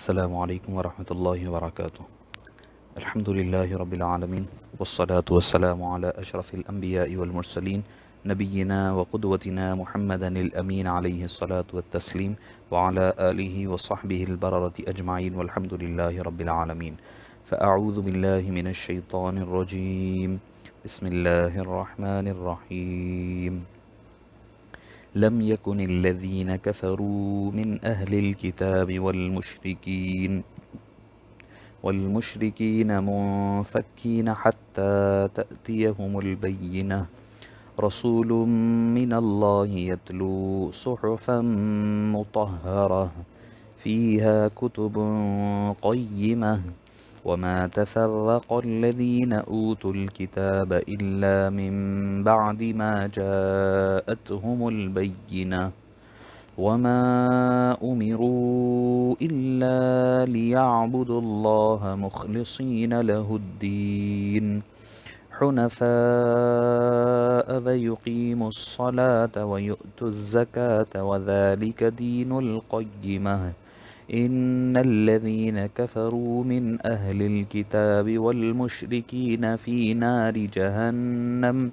السلام عليكم ورحمة الله وبركاته الحمد لله رب العالمين والصلاة والسلام على أشرف الأنبياء والمرسلين نبينا وقدوتنا محمدا الأمين عليه الصلاة والتسليم وعلى آله وصحبه البررة أجمعين والحمد لله رب العالمين فأعوذ بالله من الشيطان الرجيم بسم الله الرحمن الرحيم لم يكن الذين كفروا من أهل الكتاب والمشركين والمشركين منفكين حتى تأتيهم البينة رسول من الله يتلو صحفا مطهرة فيها كتب قيمة وما تفرق الذين أوتوا الكتاب إلا من بعد ما جاءتهم البينة وما أمروا إلا ليعبدوا الله مخلصين له الدين حنفاء ويقيموا الصلاة ويؤتوا الزكاة وذلك دين القيمة إن الذين كفروا من أهل الكتاب والمشركين في نار جهنم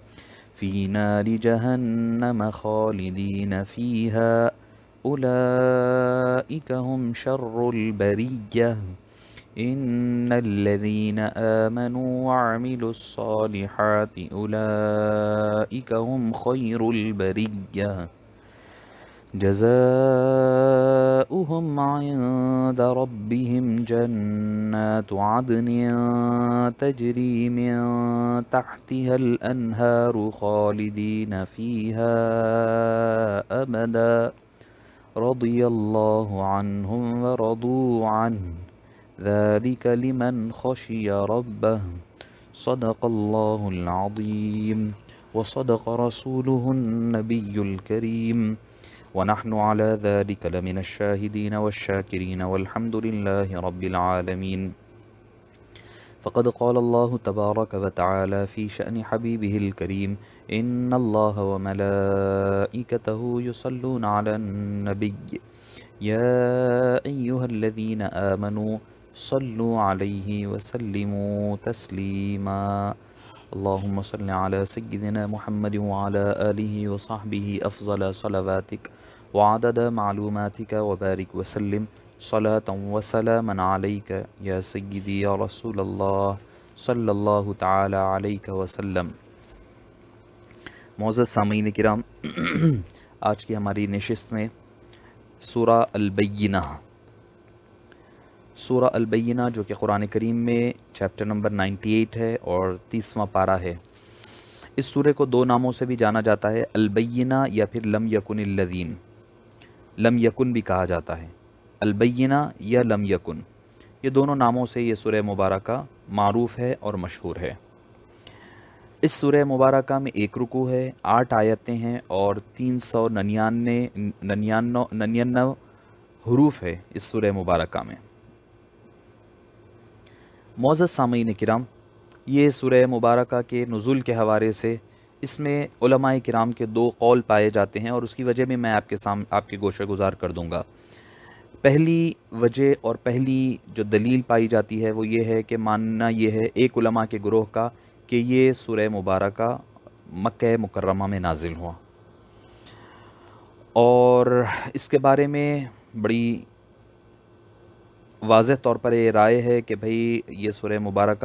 في نار جهنم خالدين فيها أولئك هم شر البرية إن الذين آمنوا وعملوا الصالحات أولئك هم خير البرية جزاؤهم عند ربهم جنات عدن تجري من تحتها الأنهار خالدين فيها أبدا رضي الله عنهم ورضوا عنه ذلك لمن خشي ربه صدق الله العظيم وصدق رسوله النبي الكريم ونحن على ذلك لمن الشاهدين والشاكرين والحمد لله رب العالمين فقد قال الله تبارك وتعالى في شأن حبيبه الكريم إن الله وملائكته يصلون على النبي يا أيها الذين آمنوا صلوا عليه وسلموا تسليما اللهم صل على سيدنا محمد وعلى آله وصحبه أفضل صلواتك वादद मालूमतिक वबारक वसलम सलात वसलमन आलिक या सयदी या रसूल सल्ला तक वसलम मोज़ सामीन कराम आज की हमारी नशस्त में सूरा अलबैना सूरा अलबैना जो कि कुरान करीम में चैप्टर नंबर 98 है और तीसवा पारा है इस सूर्य को दो नामों से भी जाना जाता है अलबैना या फिर लम यकुन लदीन लम यकुन भी कहा जाता है अलबैना या लम यकुन ये दोनों नामों से ये सुरह मुबारक मरूफ़ है और मशहूर है इस सुरह मुबारक में एक रुकू है आठ आयतें हैं और तीन सौ नन्यानवे नन्यानो नन्यानव हरूफ है इस सुरह मुबारक में मोज़ सामीन कराम ये सुरह मुबारक के नज़ुल के हवाले से इसमें कराम के दो कौल पाए जाते हैं और उसकी वजह भी मैं आपके साम आपके गोशे गुजार कर दूँगा पहली वजह और पहली जो दलील पाई जाती है वो ये है कि मानना ये है एक उलमा के ग्रोह का कि ये सुरह मुबारक मक् मुकरमा में नाजिल हुआ और इसके बारे में बड़ी वाज तौर पर ये राय है कि भाई ये सुरह मुबारक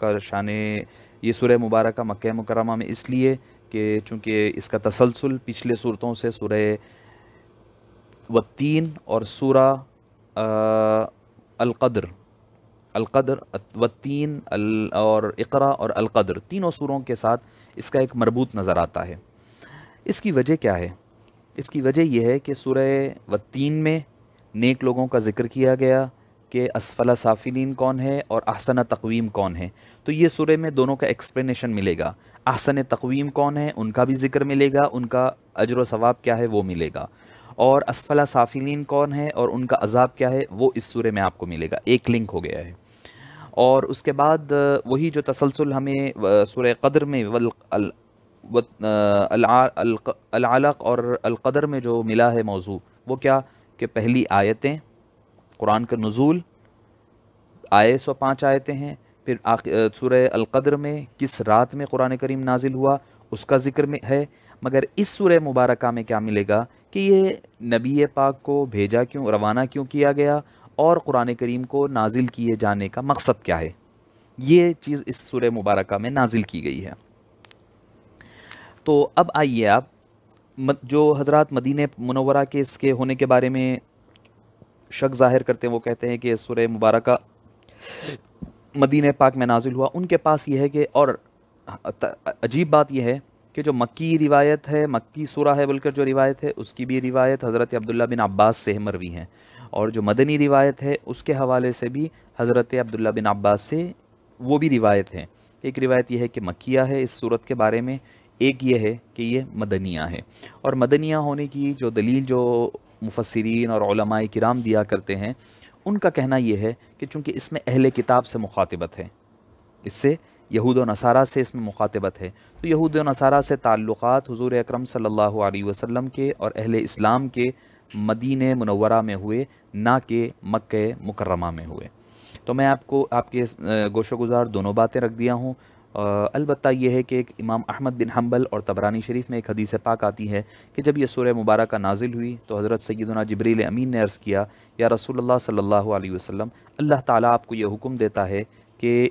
का शान ये सुरह मुबारक मक् मुकरमा में इसलिए कि चूँकि इसका तसलसल पिछले सूरतों से सूर्य वत्तीन और सूरा अलकद्र अलकद्र वत्तीन अल और इकरा और अलकद्र तीनों सूरों के साथ इसका एक मरबूत नज़र आता है इसकी वजह क्या है इसकी वजह यह है कि सुरह वत्तीन में नेक लोगों का जिक्र किया गया कि असफला साफिलीन कौन है और अहसन तकवीम कौन है तो ये सूर्य में दोनों का एक्सप्लेनेशन मिलेगा आसन तकवीम कौन है उनका भी जिक्र मिलेगा उनका अजर सवाब क्या है वो मिलेगा और असफला साफिलीन कौन है और उनका अजाब क्या है वो इस सूर्य में आपको मिलेगा एक लिंक हो गया है और उसके बाद वही जो तसलसल हमें सूर्य कदर में वल अल, अलक और अलकदर में जो मिला है मौजू वो क्या कि पहली आयतें कुरान का नज़ूल आए सौ पाँच आयतें हैं फिर सूर अलकद्र में किस रात में कुरान करीम नाजिल हुआ उसका जिक्र में है मगर इस सूर मुबारक में क्या मिलेगा कि ये नबी पाक को भेजा क्यों रवाना क्यों किया गया और कुरान करीम को नाजिल किए जाने का मकसद क्या है ये चीज़ इस सूर मुबारक में नाजिल की गई है तो अब आइए आप जो हज़रत मदीन मनोवरा के इसके होने के बारे में शक ज़ाहिर करते हैं वो कहते हैं कि सुर मुबारक मदीन पाक में नाजिल हुआ उनके पास यह है कि और अजीब बात यह है कि जो मक्की रिवायत है मक्की सूरा है बोलकर जो रिवायत है उसकी भी रिवायत हज़रत अब्दुल्ला बिन अब्बास से मरवी हैं और जो मदनी रिवायत है उसके हवाले से भी हज़रत अब्दुल्ला बिन अब्बास से वो भी रिवायत हैं एक रिवायत यह है कि मक्या है इस सूरत के बारे में एक ये है कि ये मदनिया है और मदनिया होने की जो दलील जो मुफसरीन और कराम दिया करते हैं उनका कहना यह है कि चूंकि इसमें अहल किताब से मुखातबत है इससे यहूद नसारा से इसमें मुखातबत है तो यहूद नसारा से ताल्लुक़ हजूर अक्रम सल्ला वसम के और अहल इस्लाम के मदीन मनवरा में हुए ना के मक् मुकरमा में हुए तो मैं आपको आपके गोशो गुजार दोनों बातें रख दिया हूँ अलबत् यह है कि एक इमाम अहमद बिन हम्बल और तबरानी शरीफ में एक हदीस पाक आती है कि जब यह सूर्य मुबारक नाजिल हुई तो हज़रत सैदुना जबरील अमीन ने अर्ज़ किया या रसूल सल्ला वसम अल्लाह ताली आपको यह हुक्म देता है कि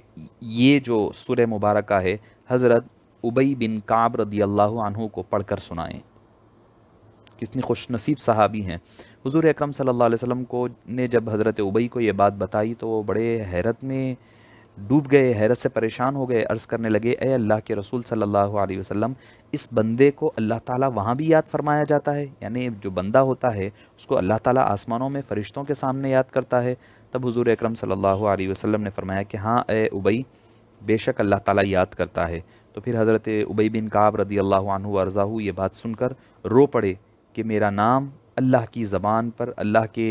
ये जो सूर्य मुबारक है हज़रत उबई बिन काब रदी अल्लाह को पढ़ कर सुनाएँ कितनी खुश नसीब सहाबी हैं हज़ूर अक्रम सल्ला वसम को ने जब हज़रत उबई को ये बात बताई तो वो बड़े हैरत में डूब गए हैरत से परेशान हो गए अर्ज़ करने लगे ए अल्लाह के रसूल सल्लल्लाहु अलैहि वसल्लम इस बंदे को अल्लाह ताला वहाँ भी याद फरमाया जाता है यानी जो बंदा होता है उसको अल्लाह ताला आसमानों में फ़रिश्तों के सामने याद करता है तब हुजूर अकरम सल्लल्लाहु अलैहि वसल्लम ने फरमाया कि हाँ ए उबई बेशक अल्लाह ताला याद करता है तो फिर हज़रत उबई बिन काब रदी अल्लाह अर्ज़ाहू ये बात सुनकर रो पड़े कि मेरा नाम अल्लाह की ज़बान पर अल्लाह के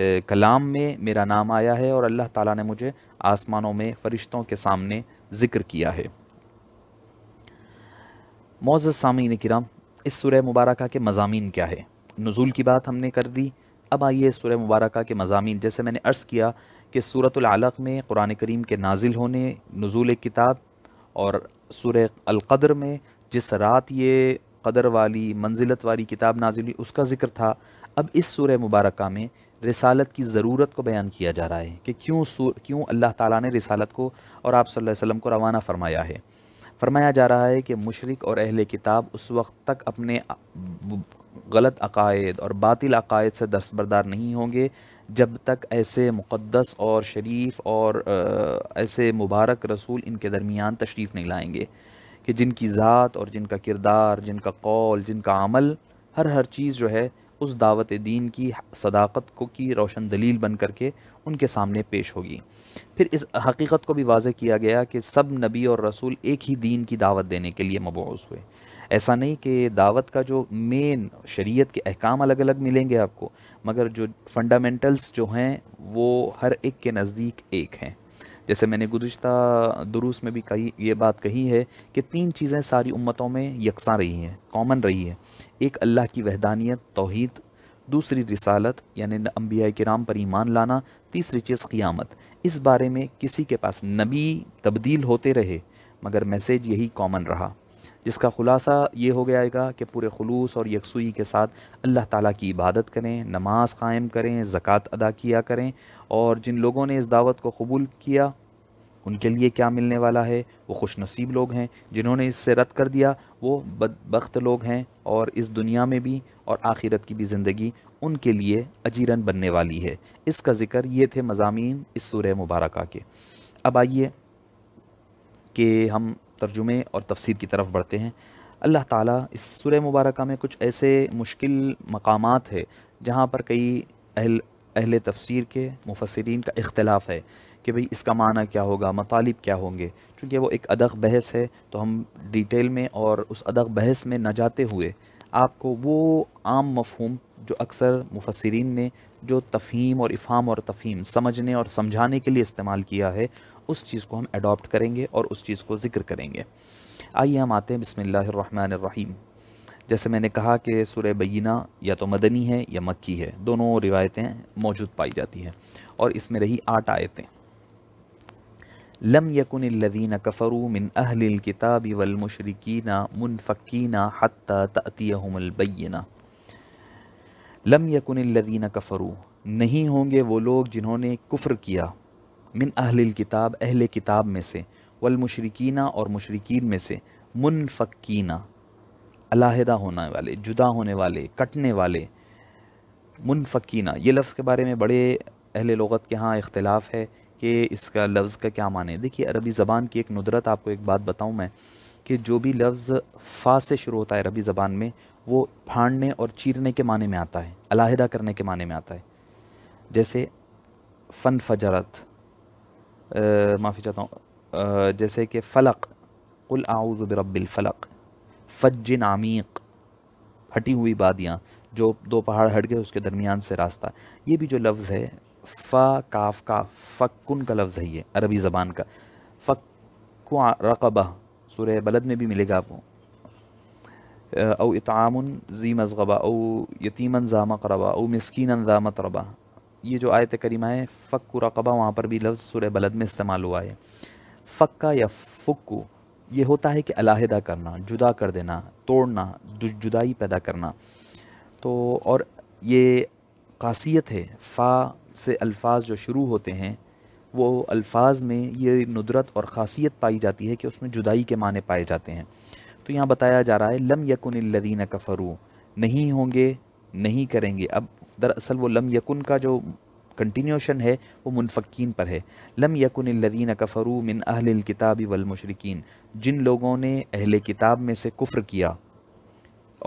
कलाम में मेरा नाम आया है और अल्लाह ताला ने मुझे आसमानों में फ़रिश्तों के सामने ज़िक्र किया है मोज़ सामीन कराम इस सुरह मुबारक के मजामी क्या है नज़ुल की बात हमने कर दी अब आइए सुरह मुबारक के मजामी जैसे मैंने अर्ज़ किया कि सूरतलक में कुरान करीम के नाजिल होने नज़ुल किताब और सुरह अलकदर में जिस रात ये कदर वाली मंजिलत वाली किताब नाजिल हुई उसका ज़िक्र था अब इस सूर मुबारक में रिसालत की ज़रूरत को बयान किया जा रहा है कि क्यों क्यों अल्लाह ताला ने रिसालत को और आप सल्लल्लाहु अलैहि वसल्लम को रवाना फरमाया है फरमाया जा रहा है कि मशरक और अहल किताब उस वक्त तक अपने गलत अकायद और बातिल अकायद से दस्तबरदार नहीं होंगे जब तक ऐसे मुक़दस और शरीफ और ऐसे मुबारक रसूल इनके दरमियान तशरीफ़ नहीं लाएंगे कि जिनकी ज़ात और जिनका किरदार जिनका कौल जिनका अमल हर हर चीज़ जो है उस दावत दीन की सदाकत को की रोशन दलील बन करके उनके सामने पेश होगी फिर इस हकीकत को भी वाज किया गया कि सब नबी और रसूल एक ही दीन की दावत देने के लिए मबूस हुए ऐसा नहीं कि दावत का जो मेन शरीयत के अहकाम अलग अलग मिलेंगे आपको मगर जो फंडामेंटल्स जो हैं वो हर एक के नज़दीक एक हैं जैसे मैंने गुज्त दुरुस में भी कही ये बात कही है कि तीन चीज़ें सारी उम्मतों में यकसा रही हैं कॉमन रही है एक अल्लाह की वहदानियत तोहद दूसरी रिसालत यानी अम्बिया कराम पर ईमान लाना तीसरी चीज़ क़ियामत इस बारे में किसी के पास नबी तब्दील होते रहे मगर मैसेज यही कॉमन रहा जिसका ख़ुलासा ये हो गया कि पूरे खलूस और यकसुई के साथ अल्लाह ताला की इबादत करें नमाज क़ायम करें ज़क़़त अदा किया करें और जिन लोगों ने इस दावत को कबूल किया उनके लिए क्या मिलने वाला है वो खुश नसीब लोग हैं जिन्होंने इससे रद्द कर दिया वो बदबख्त लोग हैं और इस दुनिया में भी और आखिरत की भी ज़िंदगी उनके लिए अजीरन बनने वाली है इसका ज़िक्र ये थे मजामी इस सूर मुबारक के अब आइए कि हम तर्जुमे और तफसीर की तरफ बढ़ते हैं अल्लाह ताला इस सूर मुबारक में कुछ ऐसे मुश्किल मकाम है जहाँ पर कई अहल अहल तफसीर के मुफसरीन का इख्तलाफ़ है कि भाई इसका माना क्या होगा मतालिब क्या होंगे चूँकि वो एक अदक बहस है तो हम डिटेल में और उस अदग बहस में न जाते हुए आपको वो आम मफहम जो अक्सर मुफसरन ने जो तफ़हीम और इफ़ाम और तफ़हीम समझने और समझाने के लिए इस्तेमाल किया है उस चीज़ को हम अडोप्ट करेंगे और उस चीज़ को ज़िक्र करेंगे आइए हम आते हैं बसमीम जैसे मैंने कहा कि सूर्य बीना या तो मदनी है या मक्की है दोनों रिवायतें मौजूद पाई जाती हैं और इसमें रही आठ आयतें लम यकुन लदीन कफ़रू मिन अहल किताब वलमशरकिन मुनफ़िन हती ततीमबैना लम यकुन लदीन कफ़रू नहीं होंगे वो लोग जिन्होंने कुफ़्र किया मिन अहल किताब अहल किताब में से वलमशरकिन और मशरकिन में से मुनफ़िन अलाहदा होने वाले जुदा होने वाले कटने वाले मुनफ़िन ये लफ्ज़ के बारे में बड़े अहल लगत के यहाँ इख्तलाफ है कि इसका लफ्ज़ का क्या माने देखिए अरबी ज़बान की एक नुदरत आपको एक बात बताऊँ मैं कि जो भी लफ्ज़ फ़ा से शुरू होता है अरबी ज़बान में वो फाड़ने और चीरने के माने में आता है अलाहदा करने के माने में आता है जैसे फ़न फजरत माफ़ी चाहता हूँ जैसे कि फ़लक कुल फलक फज आमीक हटी हुई वादियाँ जो दो पहाड़ हट गए उसके दरमियान से रास्ता ये भी जो लफ्ज़ है फ़ काफ का फ़क्न का लफ्ज़ है ये अरबी ज़बान का फ़क् रकबा सुर बलद में भी मिलेगा आपको औ इतामन जी मजबा औ यतीमन जामा करबा ओ मस्किन जामा तरबा ये जो आयत करीमा है फ़क् रकबा वहाँ पर भी लफ्ज़ सुर बलद में इस्तेमाल हुआ है फ़क्का या फ़क् ये होता है कि अलाहदा करना जुदा कर देना तोड़ना जुदाई पैदा करना तो और ये खासियत है फ़ा से अल्फाज जो शुरू होते हैं वो अल्फाज में ये नुदरत और ख़ासियत पाई जाती है कि उसमें जुदाई के माने पाए जाते हैं तो यहाँ बताया जा रहा है लम यकुन लदीन कफ़रू नहीं होंगे नहीं करेंगे अब दरअसल वो लम यकुन का जो कंटिन्यूशन है वो मुनफिन पर है लम यकुन लदीन कफ़रू मिन अहल किताबी वलमशरकिन जिन लोगों ने अहल किताब में से कुफ़्र किया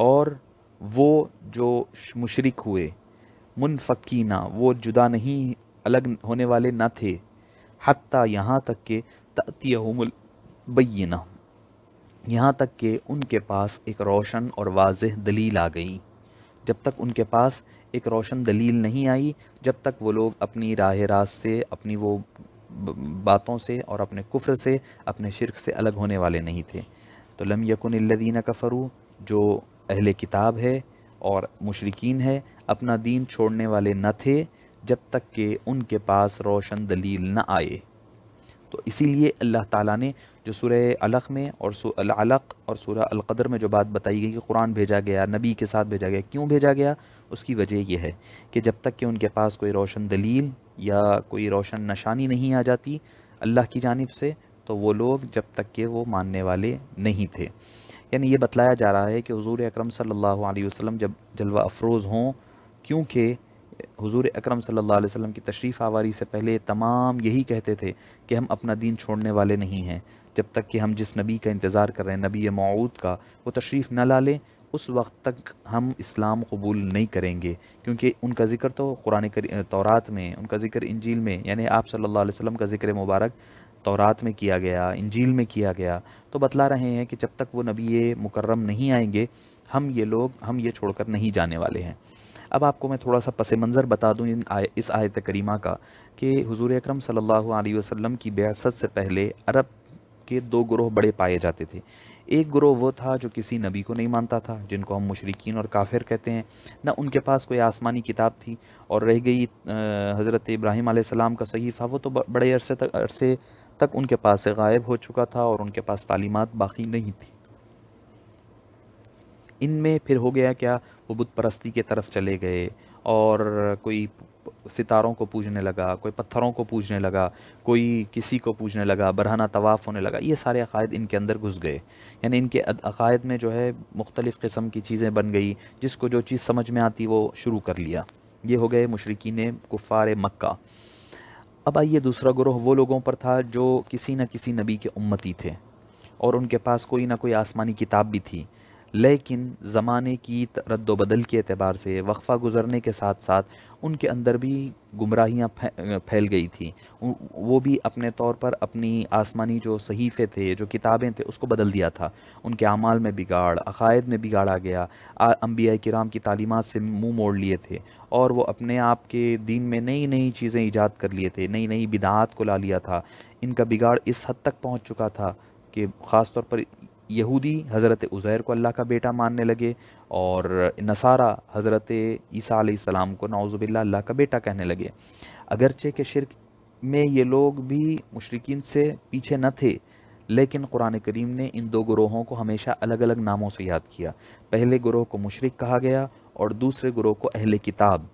और वो जो मुशरक हुए मुनफक्कीना वो जुदा नहीं अलग होने वाले न थे हती यहाँ तक के ततियमुल बैना यहाँ तक के उनके पास एक रोशन और वाज दलील आ गई जब तक उनके पास एक रोशन दलील नहीं आई जब तक वो लोग अपनी राह रास्त से अपनी वो बातों से और अपने कुफ्र से अपने शिरक से अलग होने वाले नहीं थे तो लम यकुन लदीना कफ़रू जो अहल किताब है और मशरकिन है अपना दीन छोड़ने वाले न थे जब तक के उनके पास रोशन दलील न आए तो इसीलिए अल्लाह ताला ने जो सुरह अलग में और अलक और सुरह अलकदर में जो बात बताई गई कि कुरान भेजा गया नबी के साथ भेजा गया क्यों भेजा गया उसकी वजह यह है कि जब तक कि उनके पास कोई रोशन दलील या कोई रोशन नशानी नहीं आ जाती अल्लाह की जानब से तो वो लोग जब तक के वो मानने वाले नहीं थे यानी ये बतलाया जा रहा है कि हजूर अक्रम सल्ला वसम जब जलवा अफरोज़ हों क्योंकि हुजूर अकरम सल्लल्लाहु अलैहि वसल्लम की तशरीफ़ आवारी से पहले तमाम यही कहते थे कि हम अपना दीन छोड़ने वाले नहीं हैं जब तक कि हम जिस नबी का इंतज़ार कर रहे हैं नबी मऊद का वो तशरीफ़ न ला लें उस वक्त तक हम इस्लाम कबूल नहीं करेंगे क्योंकि उनका ज़िक्र तो कुरान तौरात में उनका ज़िक्र इंजील में यानी आप सल्लल्लाहु अलैहि वसल्लम का ज़िक्र मुबारक तौरात में किया गया इंजील में किया गया तो बतला रहे हैं कि जब तक वो नबी मुकर्रम नहीं आएंगे हम ये लोग हम ये छोड़कर नहीं जाने वाले हैं अब आपको मैं थोड़ा सा पस मंज़र बता दूँ इन आय, इस आयत करीमा का कि हुजूर अकरम सल्लल्लाहु अलैहि वसल्लम की बेसत से पहले अरब के दो ग्रोह बड़े पाए जाते थे एक ग्रोह वो था जो किसी नबी को नहीं मानता था जिनको हम मशरकिन और काफिर कहते हैं ना उनके पास कोई आसमानी किताब थी और रह गई हज़रत इब्राहिम सलाम का सहीफ़ा वो तो बड़े अरसे तक अरसे तक उनके पास से गायब हो चुका था और उनके पास तालीमत बाकी नहीं थी इनमें फिर हो गया क्या वो बुत परस्ती के तरफ चले गए और कोई सितारों को पूजने लगा कोई पत्थरों को पूजने लगा कोई किसी को पूजने लगा बरहाना तवाफ़ होने लगा ये सारे अकायद इनके अंदर घुस गए यानी इनके अकायद में जो है मुख्तलिफ़ किस्म की चीज़ें बन गई जिसको जो चीज़ समझ में आती वो शुरू कर लिया ये हो गए मशरकिन कुफ़ार मक्का अब आइए दूसरा ग्रोह वो लोगों पर था जो किसी न किसी नबी के उम्मती थे और उनके पास कोई ना कोई आसमानी किताब भी थी लेकिन ज़माने की रद्दबदल के अतबार से वक्फ़ा गुज़रने के साथ साथ उनके अंदर भी गुमराहियाँ फैल गई थी वो भी अपने तौर पर अपनी आसमानी जो सहीफ़े थे जो किताबें थे उसको बदल दिया था उनके अमाल में बिगाड़ अकायद में बिगाड़ आ गया अम्बिया कराम की तालीमत से मुँह मोड़ लिए थे और वो अपने आप के दिन में नई नई चीज़ें ईजाद कर लिए थे नई नई बिदात को ला लिया था इनका बिगाड़ इस हद तक पहुँच चुका था कि ख़ास तौर पर यहूदी हज़रत उज़ैर को अल्लाह का बेटा मानने लगे और नसारा हज़रत ईसा सलाम को नाउज़बिल्ला अल्लाह का बेटा कहने लगे अगरचे के शिरक में ये लोग भी मशरकिन से पीछे न थे लेकिन कुरान करीम ने इन दो ग्रोहों को हमेशा अलग अलग नामों से याद किया पहले ग्रोह को मुशरक कहा गया और दूसरे ग्रोह को अहल किताब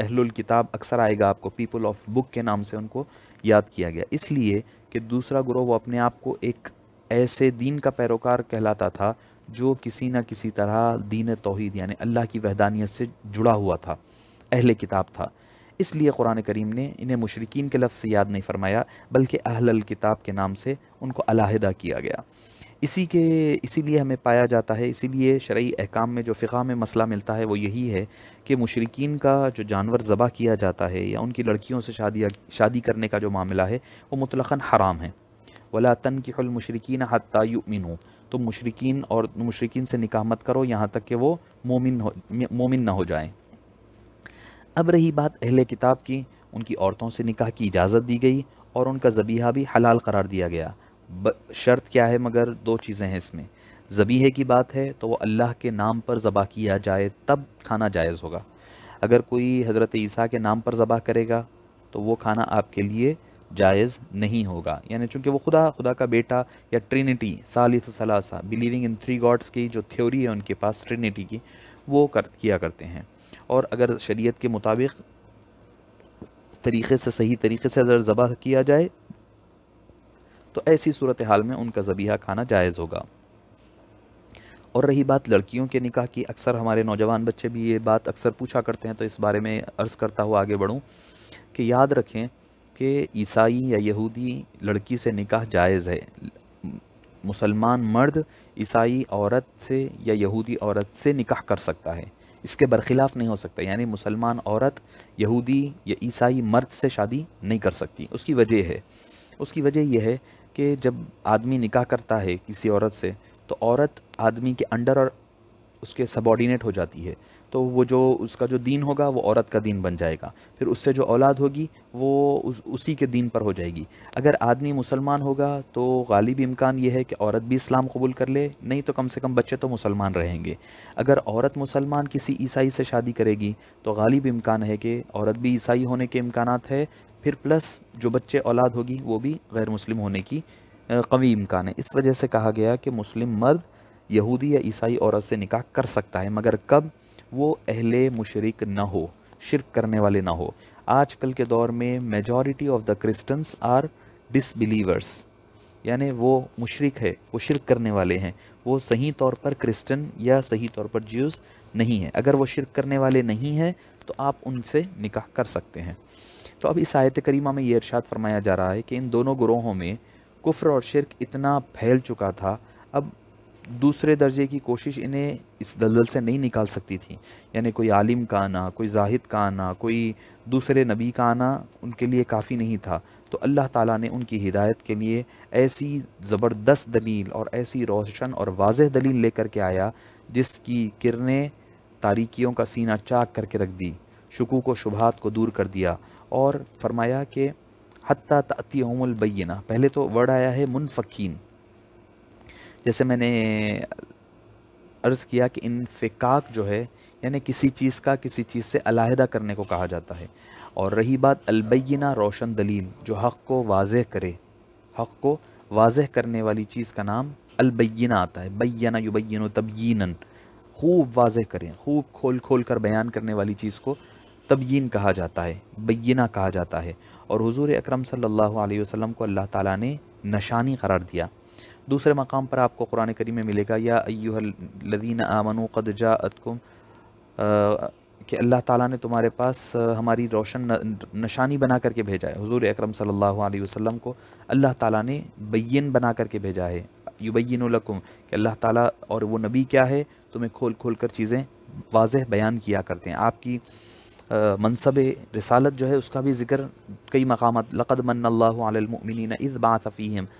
अहलुल किताब अक्सर आएगा आपको पीपल ऑफ बुक के नाम से उनको याद किया गया इसलिए कि दूसरा ग्रोह वो अपने आप को एक ऐसे दीन का पैरोकार कहलाता था जो किसी न किसी तरह दीन तोहद यानि अल्लाह की वहदानियत से जुड़ा हुआ था अहल किताब था इसलिए कुरान करीम ने इन्हें मशरकिन के लफ्ज़ से याद नहीं फरमाया बल्कि अहल किताब के नाम से उनको अलाहदा किया गया इसी के इसीलिए हमें पाया जाता है इसीलिए शरय अहकाम में जो फ़िका में मसला मिलता है वो यही है कि मशरकिन का जो जानवर ज़बह किया जाता है या उनकी लड़कियों से शादी शादी करने का जो मामला है वो मुतलक़ा हराम है वला तन की मशरकिन हत्ता हो तो मशरकिन और मशरकिन से निकाह मत करो यहाँ तक कि वो मोमिन हो मोमिन ना हो जाए अब रही बात अहले किताब की उनकी औरतों से निकाह की इजाज़त दी गई और उनका ज़बीहा भी हलाल करार दिया गया शर्त क्या है मगर दो चीज़ें हैं इसमें ज़बीहे की बात है तो वो अल्लाह के नाम पर ज़बह किया जाए तब खाना जायज़ होगा अगर कोई हज़रत ईसा के नाम पर ज़बह करेगा तो वो खाना आपके लिए जायज़ नहीं होगा यानी चूंकि वो खुदा खुदा का बेटा या ट्रिनिटी सालिस सलासा बिलीविंग इन थ्री गॉड्स की जो थ्योरी है उनके पास ट्रिनिटी की वो कर किया करते हैं और अगर शरीयत के मुताबिक तरीक़े से सही तरीक़े से अगर ज़बह किया जाए तो ऐसी सूरत हाल में उनका ज़बीहा खाना जायज़ होगा और रही बात लड़कियों के निकाह की अक्सर हमारे नौजवान बच्चे भी ये बात अक्सर पूछा करते हैं तो इस बारे में अर्ज़ करता हुआ आगे बढ़ूँ कि याद रखें कि ईसाई या यहूदी लड़की से निकाह जायज़ है मुसलमान मर्द ईसाई औरत से या यहूदी औरत से निकाह कर सकता है इसके बरखिलाफ़ नहीं हो सकता यानी मुसलमान औरत यहूदी या ईसाई मर्द से शादी नहीं कर सकती उसकी वजह है उसकी वजह यह है कि जब आदमी निकाह करता है किसी औरत से तो औरत आदमी के अंडर और उसके सबॉर्डिनेट हो जाती है तो वो जो उसका जो दीन होगा वो औरत का दीन बन जाएगा फिर उससे जो औलाद होगी वो उस, उसी के दीन पर हो जाएगी अगर आदमी मुसलमान होगा तो गालिब इम्कान ये है कि औरत भी इस्लाम कबूल कर ले नहीं तो कम से कम बच्चे तो मुसलमान रहेंगे अगर औरत मुसलमान किसी ईसाई से शादी करेगी तो गालिब इम्कान है कि औरत भी ईसाई होने के इम्कान है फिर प्लस जो बच्चे औलाद होगी वो भी गैर मुस्लिम होने की कवी इम्कान है इस वजह से कहा गया कि मुस्लिम मर्द यहूदी या ईसाई औरत से निकाह कर सकता है मगर कब वो अहले मुशरक ना हो शिरक करने वाले ना हो आजकल के दौर में majority of the Christians are disbelievers यानी वो मुशरक है वो शिरक करने वाले हैं वो सही तौर पर क्रिस्टन या सही तौर पर ज्यूस नहीं है अगर वो शिरक करने वाले नहीं हैं तो आप उनसे निकाह कर सकते हैं तो अब इस आयत करीमा में ये इरशाद फरमाया जा रहा है कि इन दोनों ग्रोहों में कुफ्र और शिरक इतना फैल चुका था अब दूसरे दर्जे की कोशिश इन्हें इस दलदल से नहीं निकाल सकती थी यानी कोई आलिम का आना कोई जाहिद का आना कोई दूसरे नबी का आना उनके लिए काफ़ी नहीं था तो अल्लाह ताला ने उनकी हिदायत के लिए ऐसी ज़बरदस्त दलील और ऐसी रोशन और वाज दलील लेकर के आया जिसकी किरणें तारीकियों का सीना चाक करके रख दी शकूक व शुभात को दूर कर दिया और फरमाया कि हती हमलबैना पहले तो वर्ड आया है मुनफकीन जैसे मैंने अर्ज़ किया कि इनफिकाक जो है यानी किसी चीज़ का किसी चीज़ से अलाहदा करने को कहा जाता है और रही बात अलबैना रोशन दलील जो हक़ को वाज करे हक़ को वाज करने वाली चीज़ का नाम अलबैना आता है बैना युबैन तबयन खूब वाज करें खूब खोल खोल कर बयान करने वाली चीज़ को तबयीन कहा जाता है बैना कहा जाता है और हज़ूर अक्रम सल्ला वसम को अल्लाह ताला ने नशानी करार दिया दूसरे मकाम पर आपको कुरान करीम में मिलेगा या अयुहलदीन आमन कद जातकुम कि अल्लाह ताला ने तुम्हारे पास हमारी रोशन नशानी बना करके भेजा है हुजूर अकरम सल्लल्लाहु अलैहि वसल्लम को अल्लाह ताला ने बैन बना करके भेजा है युबैन लकुम कि अल्लाह ताला और वो नबी क्या है तुम्हें खोल खोल कर चीज़ें वाज बयान किया करते हैं आपकी मनसब रसालत जो है उसका भी जिक्र कई मकाम लक़द मन अल्लामिन इज़ बाफ़ीम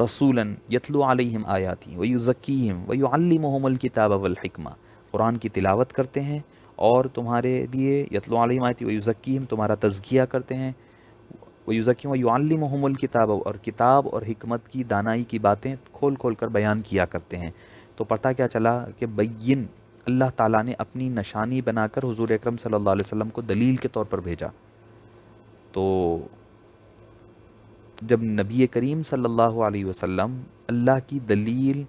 रसूला यतलो अलैहिम आयाती वयुज़क्कीम वयुअल्लिमुहुमुल किताब वल हिकमा कुरान की तिलावत करते हैं और तुम्हारे लिए यतलो अलैहिम आयाती वयुज़क्कीम तुम्हारा तजकिया करते हैं वयुज़क्कीम वयुअल्लिमुहुमुल किताब और किताब और हिकमत की दानाई की बातें खोल खोल कर बयान किया करते हैं तो पता क्या चला कि बैन अल्लाह ताला ने अपनी निशानी बनाकर हुजूर अकरम सल्लल्लाहु अलैहि वसल्लम को दलील के तौर पर भेजा तो जब नबी करीम सल्लल्लाहु अलैहि वसल्लम अल्लाह की दलील